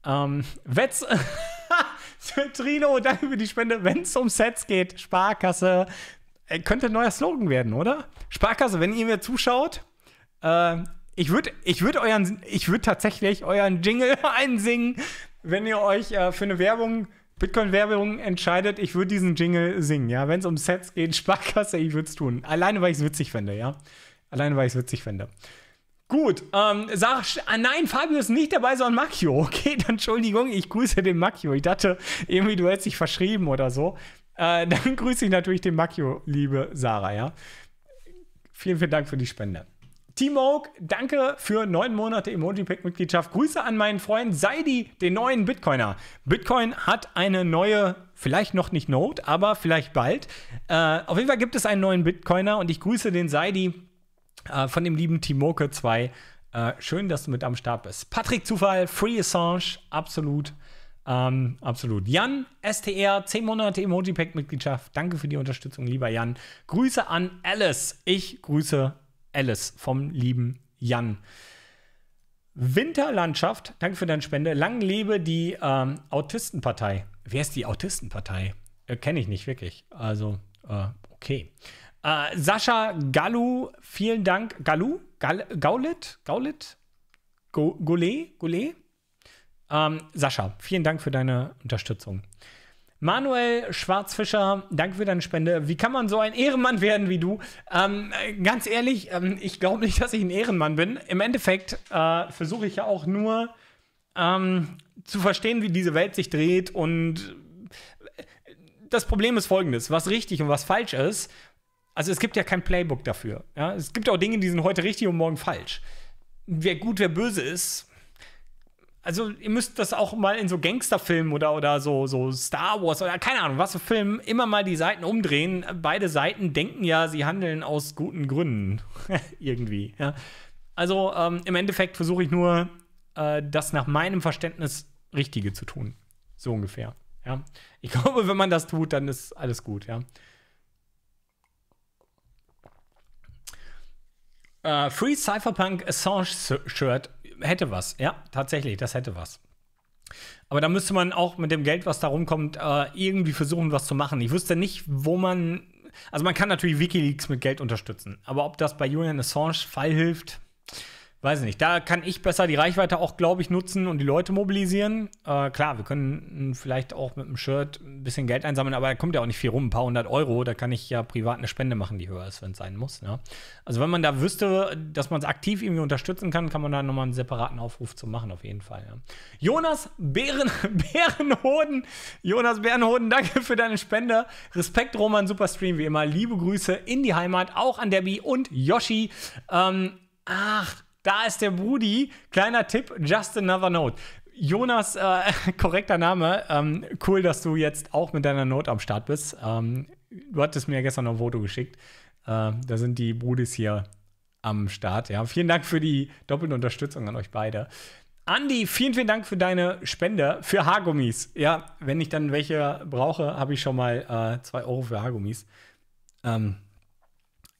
Ähm, Wetz, Trino, danke für die Spende. Wenn es um Sets geht, Sparkasse, äh, könnte ein neuer Slogan werden, oder? Sparkasse, wenn ihr mir zuschaut, ähm, ich würde ich würd euren, ich würde tatsächlich euren Jingle einsingen, wenn ihr euch äh, für eine Werbung Bitcoin-Werbung entscheidet, ich würde diesen Jingle singen, ja. Wenn es um Sets geht, Sparkasse, ich würde es tun. Alleine, weil ich es witzig finde, ja. Alleine, weil ich es witzig finde. Gut, ähm, sag, ah, nein, Fabio ist nicht dabei, sondern Macchio. Okay, dann Entschuldigung, ich grüße den Macchio. Ich dachte, irgendwie du hättest dich verschrieben oder so. Äh, dann grüße ich natürlich den Macchio, liebe Sarah, ja. Vielen, vielen Dank für die Spende. Team Oak, danke für neun Monate Emoji-Pack-Mitgliedschaft. Grüße an meinen Freund Seidi, den neuen Bitcoiner. Bitcoin hat eine neue, vielleicht noch nicht Note, aber vielleicht bald. Äh, auf jeden Fall gibt es einen neuen Bitcoiner und ich grüße den Seidi äh, von dem lieben Timoke 2. Äh, schön, dass du mit am Start bist. Patrick Zufall, Free Assange, absolut. Ähm, absolut. Jan, STR, 10 Monate Emoji-Pack-Mitgliedschaft. Danke für die Unterstützung, lieber Jan. Grüße an Alice. Ich grüße Alice vom lieben Jan. Winterlandschaft, danke für deine Spende. Lang lebe die ähm, Autistenpartei. Wer ist die Autistenpartei? Äh, Kenne ich nicht wirklich. Also, äh, okay. Äh, Sascha Gallu, vielen Dank. Gallu? Gal Gaulit? Gaulit? Go Goulet? Goulet? Ähm, Sascha, vielen Dank für deine Unterstützung. Manuel Schwarzfischer, danke für deine Spende. Wie kann man so ein Ehrenmann werden wie du? Ähm, ganz ehrlich, ähm, ich glaube nicht, dass ich ein Ehrenmann bin. Im Endeffekt äh, versuche ich ja auch nur ähm, zu verstehen, wie diese Welt sich dreht. Und äh, das Problem ist folgendes, was richtig und was falsch ist. Also es gibt ja kein Playbook dafür. Ja? Es gibt auch Dinge, die sind heute richtig und morgen falsch. Wer gut, wer böse ist, also ihr müsst das auch mal in so Gangsterfilmen oder, oder so, so Star Wars oder keine Ahnung, was für Filmen immer mal die Seiten umdrehen. Beide Seiten denken ja, sie handeln aus guten Gründen. Irgendwie. Ja. Also ähm, im Endeffekt versuche ich nur, äh, das nach meinem Verständnis Richtige zu tun. So ungefähr. Ja. Ich glaube, wenn man das tut, dann ist alles gut, ja. Äh, Free Cypherpunk Assange Shirt hätte was, ja, tatsächlich, das hätte was. Aber da müsste man auch mit dem Geld, was da rumkommt, äh, irgendwie versuchen, was zu machen. Ich wüsste nicht, wo man. Also man kann natürlich WikiLeaks mit Geld unterstützen, aber ob das bei Julian Assange Fall hilft, weiß ich nicht, da kann ich besser die Reichweite auch, glaube ich, nutzen und die Leute mobilisieren. Äh, klar, wir können vielleicht auch mit einem Shirt ein bisschen Geld einsammeln, aber da kommt ja auch nicht viel rum, ein paar hundert Euro. Da kann ich ja privat eine Spende machen, die höher ist, wenn es sein muss. Ne? Also wenn man da wüsste, dass man es aktiv irgendwie unterstützen kann, kann man da nochmal einen separaten Aufruf zu machen, auf jeden Fall. Ja. Jonas Bären, Bärenhoden, Jonas Bärenhoden, danke für deine Spende. Respekt, Roman, super Stream wie immer. Liebe Grüße in die Heimat, auch an Debbie und Yoshi. Ähm, ach, da ist der Brudi. Kleiner Tipp, just another note. Jonas, äh, korrekter Name. Ähm, cool, dass du jetzt auch mit deiner Note am Start bist. Ähm, du hattest mir gestern noch ein Foto geschickt. Äh, da sind die Brudis hier am Start. Ja, vielen Dank für die doppelte Unterstützung an euch beide. Andi, vielen, vielen Dank für deine Spende für Haargummis. Ja, wenn ich dann welche brauche, habe ich schon mal 2 äh, Euro für Haargummis. Ähm,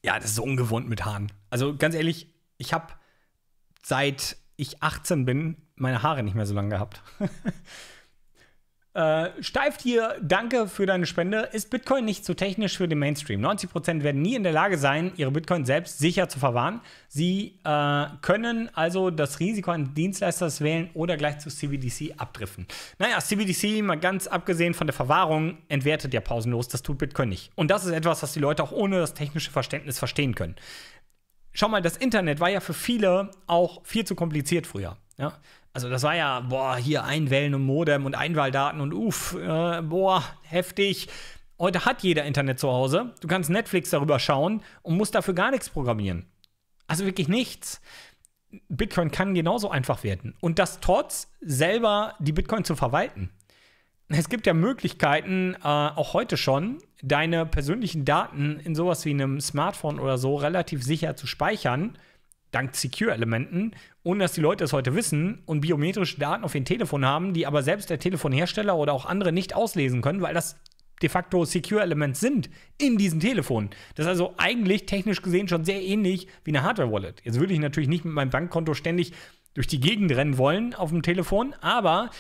ja, das ist so ungewohnt mit Haaren. Also ganz ehrlich, ich habe seit ich 18 bin, meine Haare nicht mehr so lang gehabt. äh, steif dir, danke für deine Spende. Ist Bitcoin nicht zu so technisch für den Mainstream? 90% werden nie in der Lage sein, ihre Bitcoin selbst sicher zu verwahren. Sie äh, können also das Risiko eines Dienstleisters wählen oder gleich zu CBDC abdriften. Naja, CBDC, mal ganz abgesehen von der Verwahrung, entwertet ja pausenlos. Das tut Bitcoin nicht. Und das ist etwas, was die Leute auch ohne das technische Verständnis verstehen können schau mal, das Internet war ja für viele auch viel zu kompliziert früher. Ja? Also das war ja, boah, hier Einwählen und Modem und Einwahldaten und uff, äh, boah, heftig. Heute hat jeder Internet zu Hause. Du kannst Netflix darüber schauen und musst dafür gar nichts programmieren. Also wirklich nichts. Bitcoin kann genauso einfach werden. Und das trotz selber die Bitcoin zu verwalten es gibt ja Möglichkeiten, äh, auch heute schon, deine persönlichen Daten in sowas wie einem Smartphone oder so relativ sicher zu speichern, dank Secure-Elementen, ohne dass die Leute es heute wissen und biometrische Daten auf ihrem Telefon haben, die aber selbst der Telefonhersteller oder auch andere nicht auslesen können, weil das de facto secure elements sind in diesem Telefon. Das ist also eigentlich technisch gesehen schon sehr ähnlich wie eine Hardware-Wallet. Jetzt würde ich natürlich nicht mit meinem Bankkonto ständig durch die Gegend rennen wollen auf dem Telefon, aber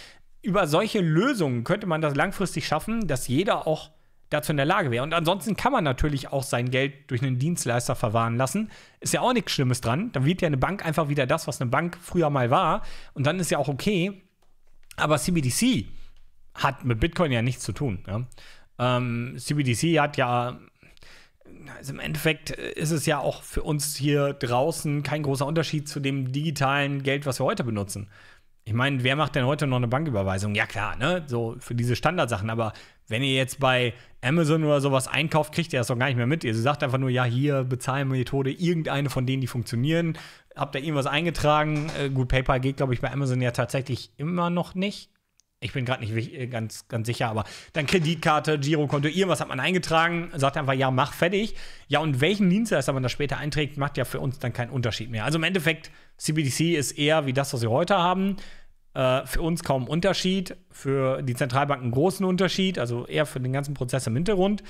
über solche Lösungen könnte man das langfristig schaffen, dass jeder auch dazu in der Lage wäre. Und ansonsten kann man natürlich auch sein Geld durch einen Dienstleister verwahren lassen. Ist ja auch nichts Schlimmes dran. Dann wird ja eine Bank einfach wieder das, was eine Bank früher mal war. Und dann ist ja auch okay. Aber CBDC hat mit Bitcoin ja nichts zu tun. Ja? Ähm, CBDC hat ja. Also im Endeffekt äh, ist es ja auch für uns hier draußen kein großer Unterschied zu dem digitalen Geld, was wir heute benutzen. Ich meine, wer macht denn heute noch eine Banküberweisung? Ja klar, ne? So für diese Standardsachen. Aber wenn ihr jetzt bei Amazon oder sowas einkauft, kriegt ihr das doch gar nicht mehr mit. Ihr sagt einfach nur, ja, hier Bezahlmethode, irgendeine von denen, die funktionieren. Habt ihr irgendwas eingetragen? Äh, gut, PayPal geht, glaube ich, bei Amazon ja tatsächlich immer noch nicht ich bin gerade nicht äh, ganz, ganz sicher, aber dann Kreditkarte, Girokonto, irgendwas hat man eingetragen, sagt einfach, ja, mach fertig. Ja, und welchen Dienstleister man das später einträgt, macht ja für uns dann keinen Unterschied mehr. Also im Endeffekt, CBDC ist eher wie das, was wir heute haben. Äh, für uns kaum Unterschied, für die Zentralbanken einen großen Unterschied, also eher für den ganzen Prozess im Hintergrund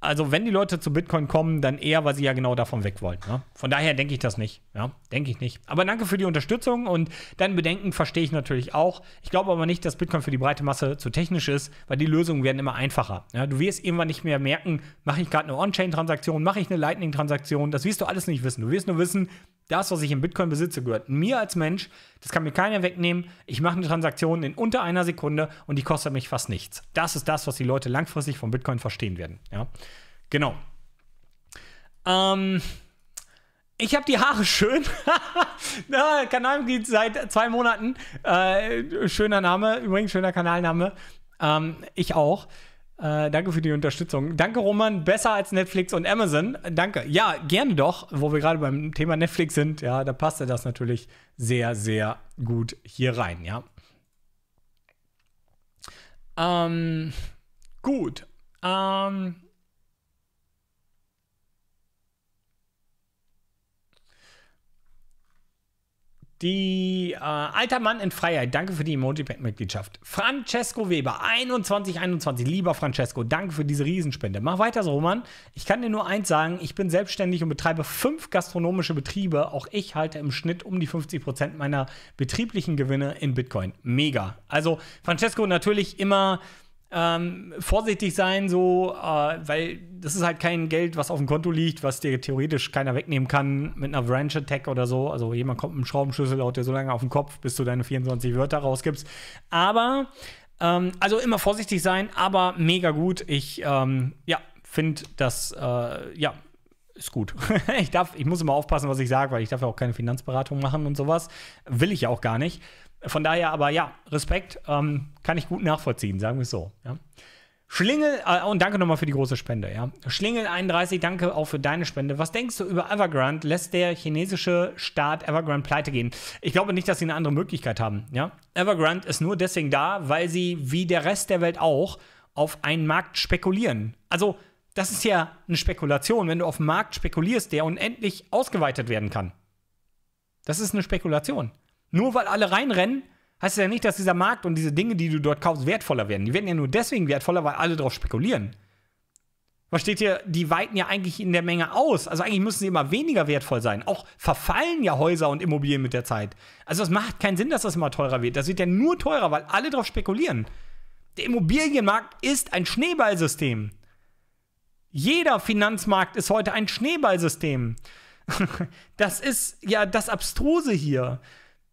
also wenn die Leute zu Bitcoin kommen, dann eher, weil sie ja genau davon weg wollen. Ne? Von daher denke ich das nicht. Ja, denke ich nicht. Aber danke für die Unterstützung und dein Bedenken verstehe ich natürlich auch. Ich glaube aber nicht, dass Bitcoin für die breite Masse zu technisch ist, weil die Lösungen werden immer einfacher. Ja, du wirst irgendwann nicht mehr merken, mache ich gerade eine On-Chain-Transaktion, mache ich eine Lightning-Transaktion. Das wirst du alles nicht wissen. Du wirst nur wissen, das, was ich in Bitcoin besitze, gehört mir als Mensch. Das kann mir keiner wegnehmen. Ich mache eine Transaktion in unter einer Sekunde und die kostet mich fast nichts. Das ist das, was die Leute langfristig von Bitcoin verstehen werden. Ja. Genau. Ähm, ich habe die Haare schön. Na, Kanalmitglied seit zwei Monaten. Äh, schöner Name, übrigens schöner Kanalname. Ähm, ich auch. Äh, danke für die Unterstützung. Danke, Roman. Besser als Netflix und Amazon. Danke. Ja, gerne doch, wo wir gerade beim Thema Netflix sind. Ja, da passt das natürlich sehr, sehr gut hier rein. Ja. Ähm, gut. Ähm, Die äh, alter Mann in Freiheit, danke für die Emoji-Mitgliedschaft. Francesco Weber, 2121, lieber Francesco, danke für diese Riesenspende. Mach weiter so, Roman. Ich kann dir nur eins sagen, ich bin selbstständig und betreibe fünf gastronomische Betriebe. Auch ich halte im Schnitt um die 50% Prozent meiner betrieblichen Gewinne in Bitcoin. Mega. Also, Francesco, natürlich immer ähm, vorsichtig sein, so, äh, weil das ist halt kein Geld, was auf dem Konto liegt, was dir theoretisch keiner wegnehmen kann mit einer Branch Attack oder so. Also jemand kommt mit einem Schraubenschlüssel, haut dir so lange auf den Kopf, bis du deine 24 Wörter rausgibst. Aber ähm, also immer vorsichtig sein, aber mega gut. Ich ähm, ja finde das äh, ja ist gut. ich darf, ich muss immer aufpassen, was ich sage, weil ich darf ja auch keine Finanzberatung machen und sowas. Will ich ja auch gar nicht. Von daher aber ja, Respekt ähm, kann ich gut nachvollziehen, sagen wir es so. Ja. Schlingel, äh, und danke nochmal für die große Spende, ja. Schlingel31, danke auch für deine Spende. Was denkst du über Evergrande? Lässt der chinesische Staat Evergrande pleite gehen? Ich glaube nicht, dass sie eine andere Möglichkeit haben, ja. Evergrande ist nur deswegen da, weil sie, wie der Rest der Welt auch, auf einen Markt spekulieren. Also, das ist ja eine Spekulation, wenn du auf einen Markt spekulierst, der unendlich ausgeweitet werden kann. Das ist eine Spekulation. Nur weil alle reinrennen, heißt das ja nicht, dass dieser Markt und diese Dinge, die du dort kaufst, wertvoller werden. Die werden ja nur deswegen wertvoller, weil alle darauf spekulieren. Was steht hier? Die weiten ja eigentlich in der Menge aus. Also eigentlich müssen sie immer weniger wertvoll sein. Auch verfallen ja Häuser und Immobilien mit der Zeit. Also es macht keinen Sinn, dass das immer teurer wird. Das wird ja nur teurer, weil alle darauf spekulieren. Der Immobilienmarkt ist ein Schneeballsystem. Jeder Finanzmarkt ist heute ein Schneeballsystem. das ist ja das Abstruse hier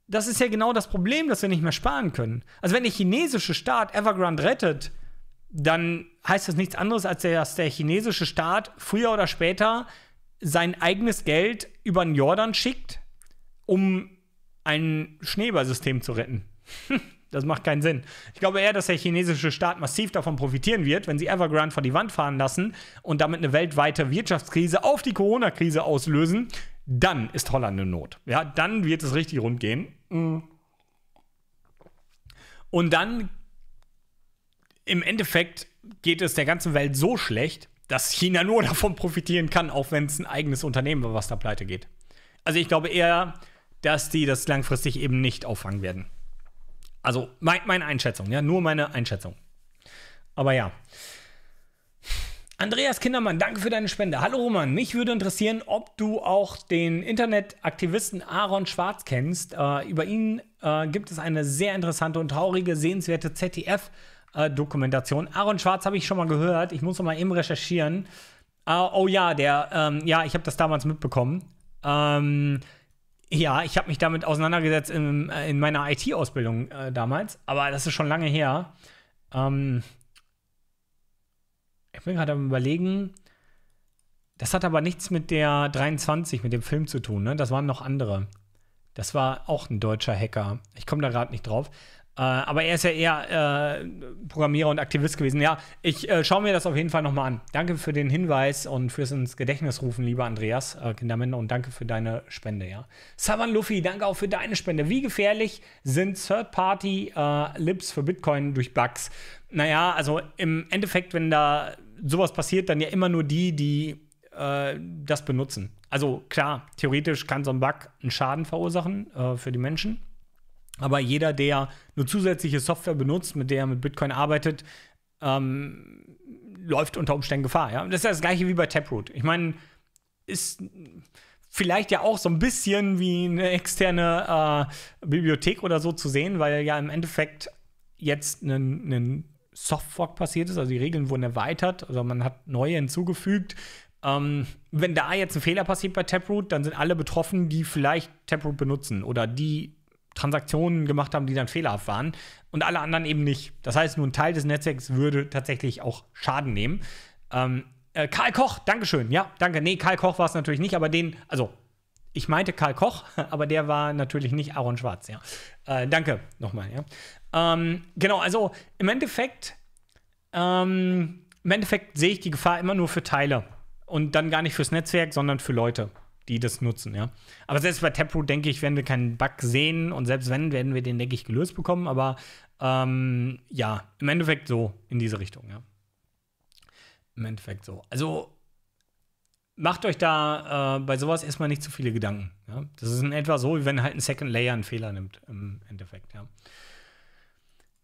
das ist ja genau das Problem, dass wir nicht mehr sparen können. Also wenn der chinesische Staat Evergrande rettet, dann heißt das nichts anderes, als dass der chinesische Staat früher oder später sein eigenes Geld über den Jordan schickt, um ein Schneeballsystem zu retten. das macht keinen Sinn. Ich glaube eher, dass der chinesische Staat massiv davon profitieren wird, wenn sie Evergrande vor die Wand fahren lassen und damit eine weltweite Wirtschaftskrise auf die Corona-Krise auslösen, dann ist Holland in Not. Ja, dann wird es richtig rund gehen. Mm. Und dann im Endeffekt geht es der ganzen Welt so schlecht, dass China nur davon profitieren kann, auch wenn es ein eigenes Unternehmen war, was da pleite geht. Also ich glaube eher, dass die das langfristig eben nicht auffangen werden. Also mein, meine Einschätzung, ja, nur meine Einschätzung. Aber ja, Andreas Kindermann, danke für deine Spende. Hallo Roman, mich würde interessieren, ob du auch den Internetaktivisten Aaron Schwarz kennst. Äh, über ihn äh, gibt es eine sehr interessante und traurige, sehenswerte ZDF-Dokumentation. Äh, Aaron Schwarz habe ich schon mal gehört. Ich muss noch mal eben recherchieren. Äh, oh ja, der, ähm, ja, ich habe das damals mitbekommen. Ähm, ja, ich habe mich damit auseinandergesetzt in, äh, in meiner IT-Ausbildung äh, damals, aber das ist schon lange her. Ähm, ich bin gerade am überlegen, das hat aber nichts mit der 23, mit dem Film zu tun, ne? Das waren noch andere. Das war auch ein deutscher Hacker. Ich komme da gerade nicht drauf. Äh, aber er ist ja eher äh, Programmierer und Aktivist gewesen. Ja, ich äh, schaue mir das auf jeden Fall nochmal an. Danke für den Hinweis und fürs ins Gedächtnis rufen, lieber Andreas äh, Kindermann, und danke für deine Spende, ja. Savan Luffy, danke auch für deine Spende. Wie gefährlich sind Third-Party-Lips äh, für Bitcoin durch Bugs? Naja, also im Endeffekt, wenn da sowas passiert dann ja immer nur die, die äh, das benutzen. Also klar, theoretisch kann so ein Bug einen Schaden verursachen äh, für die Menschen. Aber jeder, der nur zusätzliche Software benutzt, mit der er mit Bitcoin arbeitet, ähm, läuft unter Umständen Gefahr. Ja? Das ist ja das gleiche wie bei Taproot. Ich meine, ist vielleicht ja auch so ein bisschen wie eine externe äh, Bibliothek oder so zu sehen, weil ja im Endeffekt jetzt ein Softfork passiert ist. Also die Regeln wurden erweitert, also man hat neue hinzugefügt. Ähm, wenn da jetzt ein Fehler passiert bei Taproot, dann sind alle betroffen, die vielleicht Taproot benutzen oder die Transaktionen gemacht haben, die dann fehlerhaft waren und alle anderen eben nicht. Das heißt, nur ein Teil des Netzwerks würde tatsächlich auch Schaden nehmen. Ähm, äh, Karl Koch, Dankeschön. Ja, danke. Nee, Karl Koch war es natürlich nicht, aber den, also ich meinte Karl Koch, aber der war natürlich nicht Aaron Schwarz, ja. Äh, danke nochmal, ja. Ähm, genau, also im Endeffekt, ähm, im Endeffekt sehe ich die Gefahr immer nur für Teile und dann gar nicht fürs Netzwerk, sondern für Leute, die das nutzen, ja. Aber selbst bei Taproot, denke ich, werden wir keinen Bug sehen und selbst wenn, werden wir den, denke ich, gelöst bekommen. Aber ähm, ja, im Endeffekt so, in diese Richtung, ja. Im Endeffekt so. Also macht euch da äh, bei sowas erstmal nicht zu viele Gedanken. Ja? Das ist in etwa so, wie wenn halt ein Second Layer einen Fehler nimmt, im Endeffekt, ja.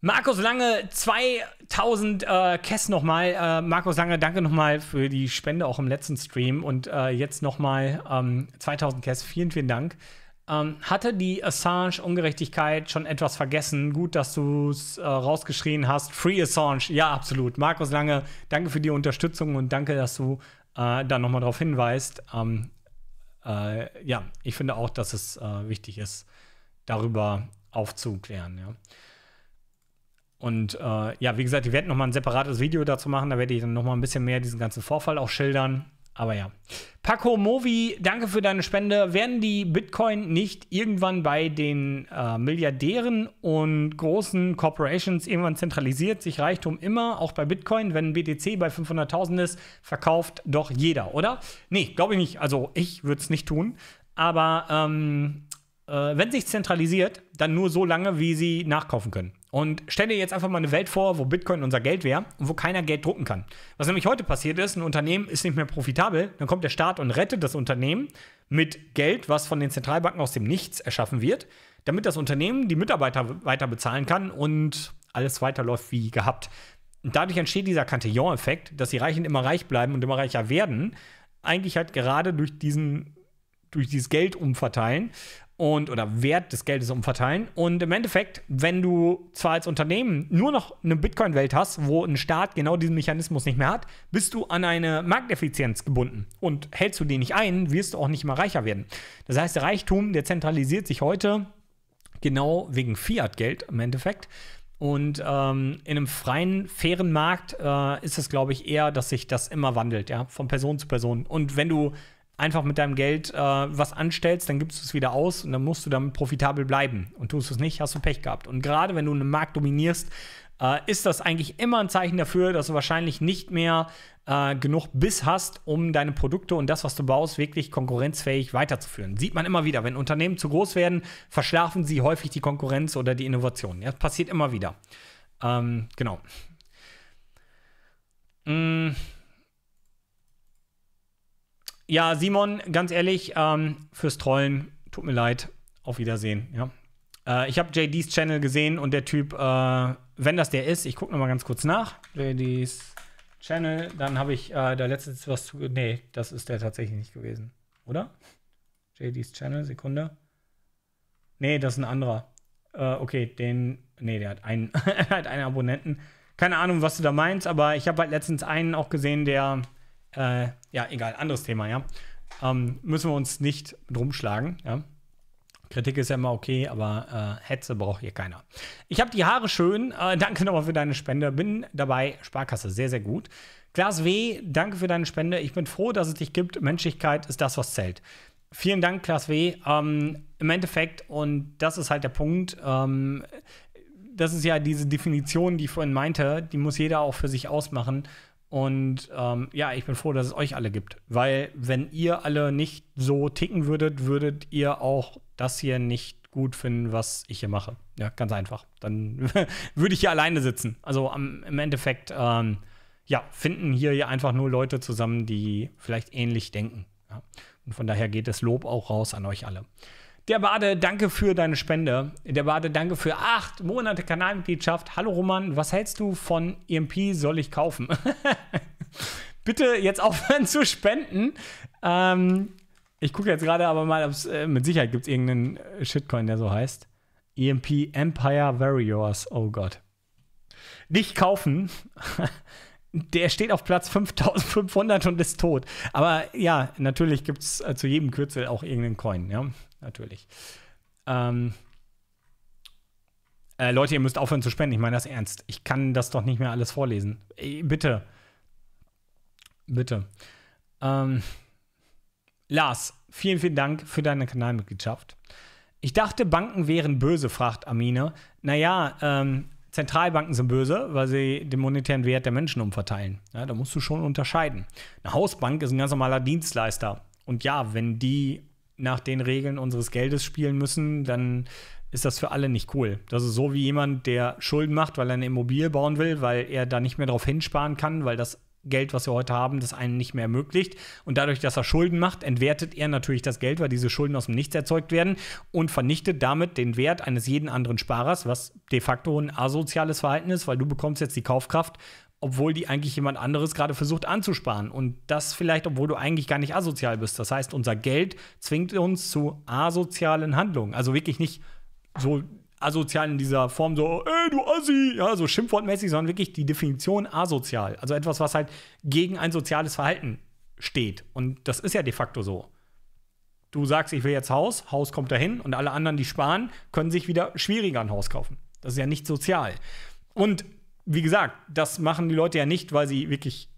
Markus Lange, 2000 äh, Kess nochmal. Äh, Markus Lange, danke nochmal für die Spende auch im letzten Stream und äh, jetzt nochmal ähm, 2000 Kess. Vielen, vielen Dank. Ähm, hatte die Assange-Ungerechtigkeit schon etwas vergessen? Gut, dass du es äh, rausgeschrien hast. Free Assange, ja, absolut. Markus Lange, danke für die Unterstützung und danke, dass du äh, da nochmal darauf hinweist. Ähm, äh, ja, ich finde auch, dass es äh, wichtig ist, darüber aufzuklären. Ja. Und äh, ja, wie gesagt, ich werde nochmal ein separates Video dazu machen. Da werde ich dann nochmal ein bisschen mehr diesen ganzen Vorfall auch schildern. Aber ja. Paco Movi, danke für deine Spende. Werden die Bitcoin nicht irgendwann bei den äh, Milliardären und großen Corporations irgendwann zentralisiert? Sich Reichtum immer, auch bei Bitcoin, wenn ein BTC bei 500.000 ist, verkauft doch jeder, oder? Nee, glaube ich nicht. Also ich würde es nicht tun. Aber ähm, äh, wenn sich zentralisiert, dann nur so lange, wie sie nachkaufen können. Und stell dir jetzt einfach mal eine Welt vor, wo Bitcoin unser Geld wäre und wo keiner Geld drucken kann. Was nämlich heute passiert ist, ein Unternehmen ist nicht mehr profitabel, dann kommt der Staat und rettet das Unternehmen mit Geld, was von den Zentralbanken aus dem Nichts erschaffen wird, damit das Unternehmen die Mitarbeiter weiter bezahlen kann und alles weiterläuft wie gehabt. Und dadurch entsteht dieser Cantillon-Effekt, dass die Reichen immer reich bleiben und immer reicher werden. Eigentlich halt gerade durch diesen durch dieses Geld umverteilen und oder Wert des Geldes umverteilen. Und im Endeffekt, wenn du zwar als Unternehmen nur noch eine Bitcoin-Welt hast, wo ein Staat genau diesen Mechanismus nicht mehr hat, bist du an eine Markteffizienz gebunden. Und hältst du die nicht ein, wirst du auch nicht mehr reicher werden. Das heißt, der Reichtum, der zentralisiert sich heute genau wegen Fiat-Geld im Endeffekt. Und ähm, in einem freien, fairen Markt äh, ist es, glaube ich, eher, dass sich das immer wandelt, ja, von Person zu Person. Und wenn du einfach mit deinem Geld äh, was anstellst, dann gibst du es wieder aus und dann musst du damit profitabel bleiben. Und tust du es nicht, hast du Pech gehabt. Und gerade wenn du einen Markt dominierst, äh, ist das eigentlich immer ein Zeichen dafür, dass du wahrscheinlich nicht mehr äh, genug Biss hast, um deine Produkte und das, was du baust, wirklich konkurrenzfähig weiterzuführen. Sieht man immer wieder. Wenn Unternehmen zu groß werden, verschlafen sie häufig die Konkurrenz oder die Innovation. Ja, das passiert immer wieder. Ähm, genau. Mmh ja, Simon, ganz ehrlich, ähm, fürs Trollen, tut mir leid. Auf Wiedersehen, ja. Äh, ich habe JDs Channel gesehen und der Typ, äh, wenn das der ist, ich gucke nochmal ganz kurz nach. JDs Channel, dann habe ich äh, da letztens was zu. Nee, das ist der tatsächlich nicht gewesen, oder? JDs Channel, Sekunde. Nee, das ist ein anderer. Äh, okay, den. Nee, der hat einen, er hat einen Abonnenten. Keine Ahnung, was du da meinst, aber ich habe halt letztens einen auch gesehen, der äh, ja, egal, anderes Thema, ja. Ähm, müssen wir uns nicht drum schlagen, ja. Kritik ist ja immer okay, aber äh, Hetze braucht hier keiner. Ich habe die Haare schön. Äh, danke nochmal für deine Spende. Bin dabei. Sparkasse, sehr, sehr gut. Klaas W., danke für deine Spende. Ich bin froh, dass es dich gibt. Menschlichkeit ist das, was zählt. Vielen Dank, Klaas W. Ähm, Im Endeffekt, und das ist halt der Punkt, ähm, das ist ja diese Definition, die ich vorhin meinte, die muss jeder auch für sich ausmachen, und ähm, ja, ich bin froh, dass es euch alle gibt. Weil wenn ihr alle nicht so ticken würdet, würdet ihr auch das hier nicht gut finden, was ich hier mache. Ja, ganz einfach. Dann würde ich hier alleine sitzen. Also am, im Endeffekt, ähm, ja, finden hier einfach nur Leute zusammen, die vielleicht ähnlich denken. Ja. Und von daher geht das Lob auch raus an euch alle. Der Bade, danke für deine Spende. Der Bade, danke für acht Monate Kanalmitgliedschaft. Hallo Roman, was hältst du von EMP? Soll ich kaufen? Bitte jetzt aufhören zu spenden. Ähm, ich gucke jetzt gerade aber mal, ob äh, mit Sicherheit gibt irgendeinen äh, Shitcoin, der so heißt. EMP Empire Warriors. Oh Gott. Nicht kaufen. der steht auf Platz 5500 und ist tot. Aber ja, natürlich gibt es äh, zu jedem Kürzel auch irgendeinen Coin. Ja natürlich. Ähm, äh, Leute, ihr müsst aufhören zu spenden. Ich meine das ernst. Ich kann das doch nicht mehr alles vorlesen. Ey, bitte. Bitte. Ähm, Lars, vielen, vielen Dank für deine Kanalmitgliedschaft. Ich dachte, Banken wären böse, fragt Amine. Naja, ähm, Zentralbanken sind böse, weil sie den monetären Wert der Menschen umverteilen. Ja, da musst du schon unterscheiden. Eine Hausbank ist ein ganz normaler Dienstleister. Und ja, wenn die nach den Regeln unseres Geldes spielen müssen, dann ist das für alle nicht cool. Das ist so wie jemand, der Schulden macht, weil er eine Immobilie bauen will, weil er da nicht mehr drauf hinsparen kann, weil das Geld, was wir heute haben, das einen nicht mehr ermöglicht. Und dadurch, dass er Schulden macht, entwertet er natürlich das Geld, weil diese Schulden aus dem Nichts erzeugt werden und vernichtet damit den Wert eines jeden anderen Sparers, was de facto ein asoziales Verhalten ist, weil du bekommst jetzt die Kaufkraft obwohl die eigentlich jemand anderes gerade versucht anzusparen. Und das vielleicht, obwohl du eigentlich gar nicht asozial bist. Das heißt, unser Geld zwingt uns zu asozialen Handlungen. Also wirklich nicht so asozial in dieser Form so, ey, äh, du Assi, ja, so schimpfwortmäßig, sondern wirklich die Definition asozial. Also etwas, was halt gegen ein soziales Verhalten steht. Und das ist ja de facto so. Du sagst, ich will jetzt Haus, Haus kommt dahin und alle anderen, die sparen, können sich wieder schwieriger ein Haus kaufen. Das ist ja nicht sozial. Und wie gesagt, das machen die Leute ja nicht, weil sie wirklich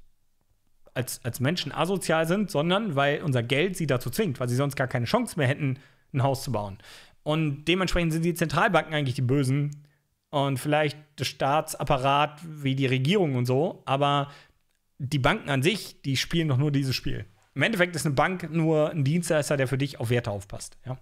als, als Menschen asozial sind, sondern weil unser Geld sie dazu zwingt, weil sie sonst gar keine Chance mehr hätten, ein Haus zu bauen. Und dementsprechend sind die Zentralbanken eigentlich die Bösen und vielleicht der Staatsapparat wie die Regierung und so, aber die Banken an sich, die spielen doch nur dieses Spiel. Im Endeffekt ist eine Bank nur ein Dienstleister, der für dich auf Werte aufpasst. Ja.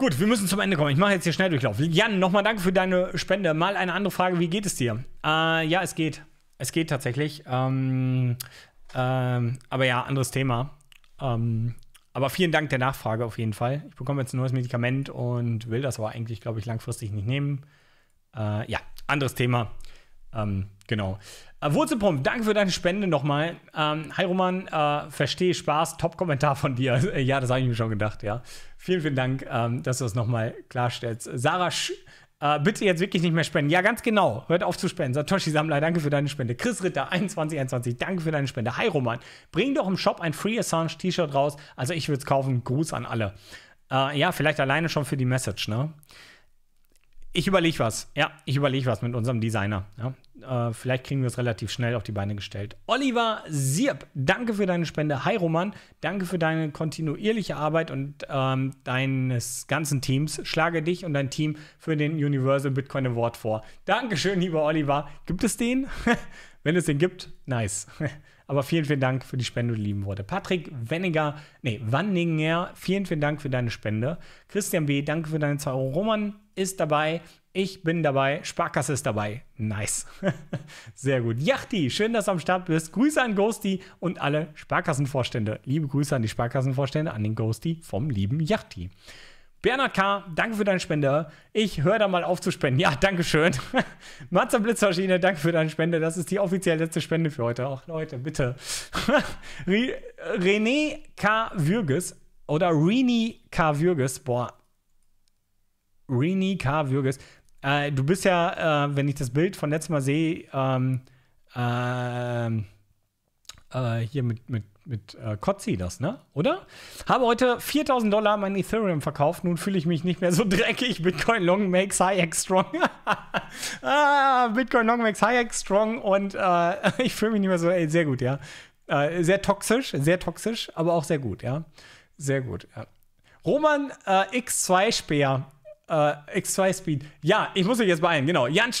Gut, wir müssen zum Ende kommen. Ich mache jetzt hier schnell Durchlauf. Jan, nochmal danke für deine Spende. Mal eine andere Frage. Wie geht es dir? Äh, ja, es geht. Es geht tatsächlich. Ähm, ähm, aber ja, anderes Thema. Ähm, aber vielen Dank der Nachfrage auf jeden Fall. Ich bekomme jetzt ein neues Medikament und will das aber eigentlich, glaube ich, langfristig nicht nehmen. Äh, ja, anderes Thema. Ähm, genau. Äh, Wurzelpump, danke für deine Spende nochmal. Ähm, hi Roman, äh, verstehe Spaß, Top-Kommentar von dir. ja, das habe ich mir schon gedacht, ja. Vielen, vielen Dank, ähm, dass du das nochmal klarstellst. Sarah, Sch äh, bitte jetzt wirklich nicht mehr spenden. Ja, ganz genau. Hört auf zu spenden. Satoshi Sammler, danke für deine Spende. Chris Ritter, 2121, danke für deine Spende. Hi Roman, bring doch im Shop ein Free Assange T-Shirt raus. Also ich würde es kaufen. Gruß an alle. Äh, ja, vielleicht alleine schon für die Message, ne? ich überlege was. Ja, ich überlege was mit unserem Designer. Ja, äh, vielleicht kriegen wir es relativ schnell auf die Beine gestellt. Oliver Sierp, danke für deine Spende. Hi Roman, danke für deine kontinuierliche Arbeit und ähm, deines ganzen Teams. Schlage dich und dein Team für den Universal Bitcoin Award vor. Dankeschön, lieber Oliver. Gibt es den? Wenn es den gibt, nice. Aber vielen, vielen Dank für die Spende und lieben Worte. Patrick Wenninger, nee, Wanninger, vielen, vielen Dank für deine Spende. Christian B., danke für deine 2 Roman, ist dabei. Ich bin dabei, Sparkasse ist dabei. Nice. Sehr gut. Jachti, schön, dass du am Start bist. Grüße an Ghosty und alle Sparkassenvorstände. Liebe Grüße an die Sparkassenvorstände, an den Ghosty vom lieben Jachti. Bernhard K., danke für deine Spende. Ich höre da mal auf zu spenden. Ja, danke schön. Matze Blitzmaschine, danke für deine Spende. Das ist die offiziell letzte Spende für heute. Ach Leute, bitte. René K. Würges oder Rini K. Würges, boah, Rini K. Würges. Äh, du bist ja, äh, wenn ich das Bild von letztem Mal sehe, ähm, ähm äh, hier mit, mit, mit äh, Kotzi das, ne? Oder? Habe heute 4000 Dollar mein Ethereum verkauft. Nun fühle ich mich nicht mehr so dreckig. Bitcoin Long makes Hayek strong. ah, Bitcoin Long makes Hayek strong. Und äh, ich fühle mich nicht mehr so, ey, sehr gut, ja. Äh, sehr toxisch, sehr toxisch, aber auch sehr gut, ja. Sehr gut, ja. Roman X2 Speer Uh, äh, X2 Speed. Ja, ich muss mich jetzt beeilen, genau. Jan, uh,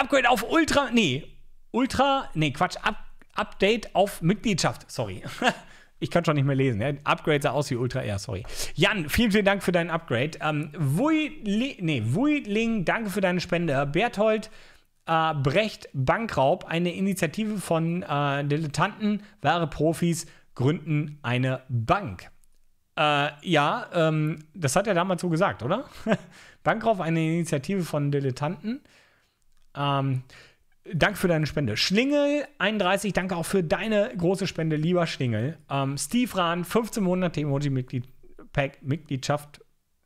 Upgrade auf Ultra. Nee, Ultra. Nee, Quatsch. Up, Update auf Mitgliedschaft. Sorry. ich kann schon nicht mehr lesen. Ja? Upgrade sah aus wie Ultra R, sorry. Jan, vielen, vielen Dank für dein Upgrade. Ähm, Wui, nee, Wui Ling, danke für deine Spende. Berthold äh, Brecht Bankraub, eine Initiative von äh, Dilettanten, wahre Profis, gründen eine Bank. Äh, ja, ähm, das hat er damals so gesagt, oder? Bankrauf, eine Initiative von Dilettanten. Ähm, Dank für deine Spende. Schlingel31, danke auch für deine große Spende, lieber Schlingel. Ähm, Steve Rahn, 15 Monate Emoji-Mitgliedschaft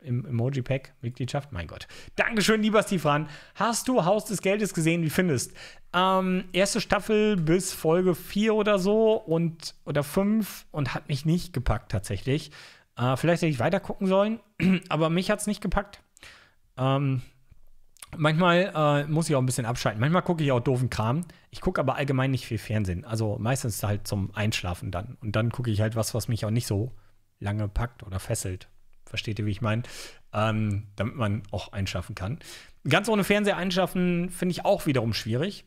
im Emoji-Pack Mitgliedschaft. Mein Gott. Dankeschön, lieber Steve Ran. Hast du Haus des Geldes gesehen? Wie findest? Ähm, erste Staffel bis Folge 4 oder so und oder 5 und hat mich nicht gepackt tatsächlich. Äh, vielleicht hätte ich weiter gucken sollen, aber mich hat es nicht gepackt. Ähm, manchmal äh, muss ich auch ein bisschen abschalten. Manchmal gucke ich auch doofen Kram. Ich gucke aber allgemein nicht viel Fernsehen. Also meistens halt zum Einschlafen dann. Und dann gucke ich halt was, was mich auch nicht so lange packt oder fesselt. Versteht ihr, wie ich meine? Ähm, damit man auch einschaffen kann. Ganz ohne Fernseher einschaffen finde ich auch wiederum schwierig.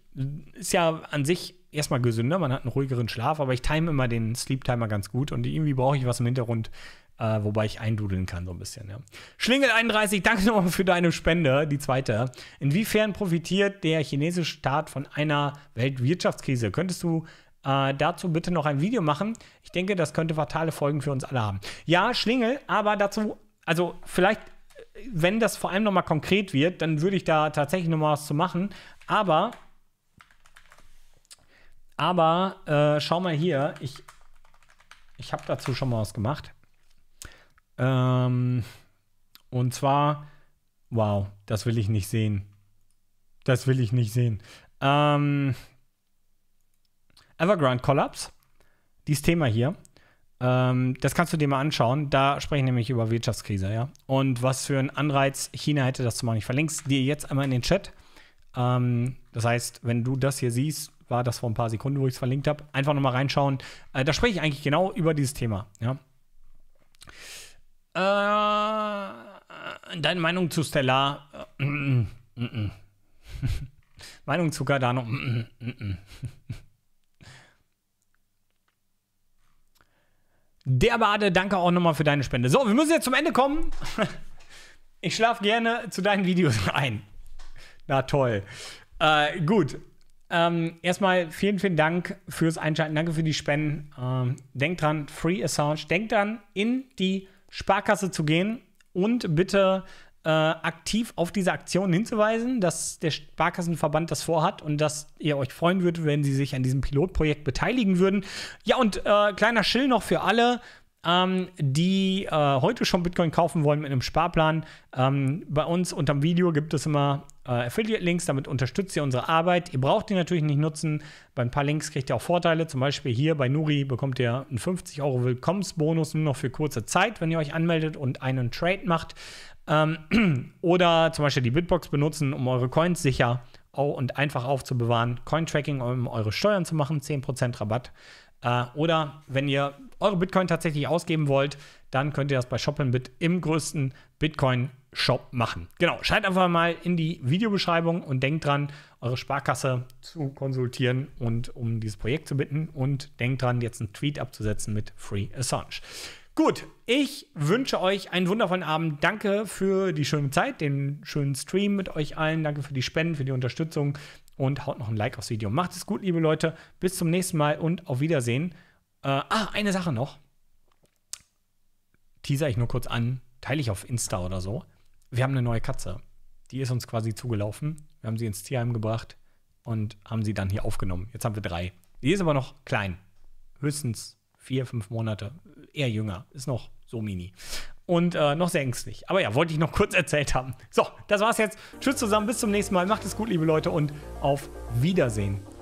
Ist ja an sich erstmal gesünder, man hat einen ruhigeren Schlaf, aber ich time immer den Sleep Timer ganz gut und irgendwie brauche ich was im Hintergrund, äh, wobei ich eindudeln kann so ein bisschen. Ja. Schlingel31, danke nochmal für deine Spende, die zweite. Inwiefern profitiert der chinesische Staat von einer Weltwirtschaftskrise? Könntest du äh, dazu bitte noch ein Video machen. Ich denke, das könnte fatale Folgen für uns alle haben. Ja, Schlingel, aber dazu, also vielleicht, äh, wenn das vor allem nochmal konkret wird, dann würde ich da tatsächlich nochmal was zu machen. Aber, aber, äh, schau mal hier, ich, ich habe dazu schon mal was gemacht. Ähm, und zwar, wow, das will ich nicht sehen. Das will ich nicht sehen. Ähm, Evergrande Collapse, dieses Thema hier, ähm, das kannst du dir mal anschauen. Da spreche ich nämlich über Wirtschaftskrise, ja. Und was für ein Anreiz China hätte, das zu machen. Ich verlinke es dir jetzt einmal in den Chat. Ähm, das heißt, wenn du das hier siehst, war das vor ein paar Sekunden, wo ich es verlinkt habe. Einfach nochmal reinschauen. Äh, da spreche ich eigentlich genau über dieses Thema, ja. Äh, deine Meinung zu Stellar? Äh, mm, mm, mm, Meinung zu Cardano? Der Bade, danke auch nochmal für deine Spende. So, wir müssen jetzt zum Ende kommen. Ich schlafe gerne zu deinen Videos ein. Na toll. Äh, gut. Ähm, erstmal vielen, vielen Dank fürs Einschalten. Danke für die Spenden. Ähm, denkt dran, Free Assange. Denk dran, in die Sparkasse zu gehen und bitte äh, aktiv auf diese Aktion hinzuweisen, dass der Sparkassenverband das vorhat und dass ihr euch freuen würdet, wenn sie sich an diesem Pilotprojekt beteiligen würden. Ja, und äh, kleiner Schill noch für alle. Ähm, die äh, heute schon Bitcoin kaufen wollen mit einem Sparplan. Ähm, bei uns unterm Video gibt es immer äh, Affiliate-Links, damit unterstützt ihr unsere Arbeit. Ihr braucht die natürlich nicht nutzen. Bei ein paar Links kriegt ihr auch Vorteile. Zum Beispiel hier bei Nuri bekommt ihr einen 50 Euro Willkommensbonus nur noch für kurze Zeit, wenn ihr euch anmeldet und einen Trade macht. Ähm, oder zum Beispiel die Bitbox benutzen, um eure Coins sicher und einfach aufzubewahren. Cointracking, um eure Steuern zu machen, 10% Rabatt. Äh, oder wenn ihr eure Bitcoin tatsächlich ausgeben wollt, dann könnt ihr das bei Shoppinbit im größten Bitcoin-Shop machen. Genau, schreibt einfach mal in die Videobeschreibung und denkt dran, eure Sparkasse zu konsultieren und um dieses Projekt zu bitten. Und denkt dran, jetzt einen Tweet abzusetzen mit Free Assange. Gut, ich wünsche euch einen wundervollen Abend. Danke für die schöne Zeit, den schönen Stream mit euch allen. Danke für die Spenden, für die Unterstützung und haut noch ein Like aufs Video. Macht es gut, liebe Leute. Bis zum nächsten Mal und auf Wiedersehen. Äh, ah, eine Sache noch. Teaser ich nur kurz an, teile ich auf Insta oder so. Wir haben eine neue Katze. Die ist uns quasi zugelaufen. Wir haben sie ins Tierheim gebracht und haben sie dann hier aufgenommen. Jetzt haben wir drei. Die ist aber noch klein. Höchstens vier, fünf Monate, eher jünger, ist noch so mini. Und äh, noch sehr ängstlich. Aber ja, wollte ich noch kurz erzählt haben. So, das war's jetzt. Tschüss zusammen, bis zum nächsten Mal. Macht es gut, liebe Leute, und auf Wiedersehen.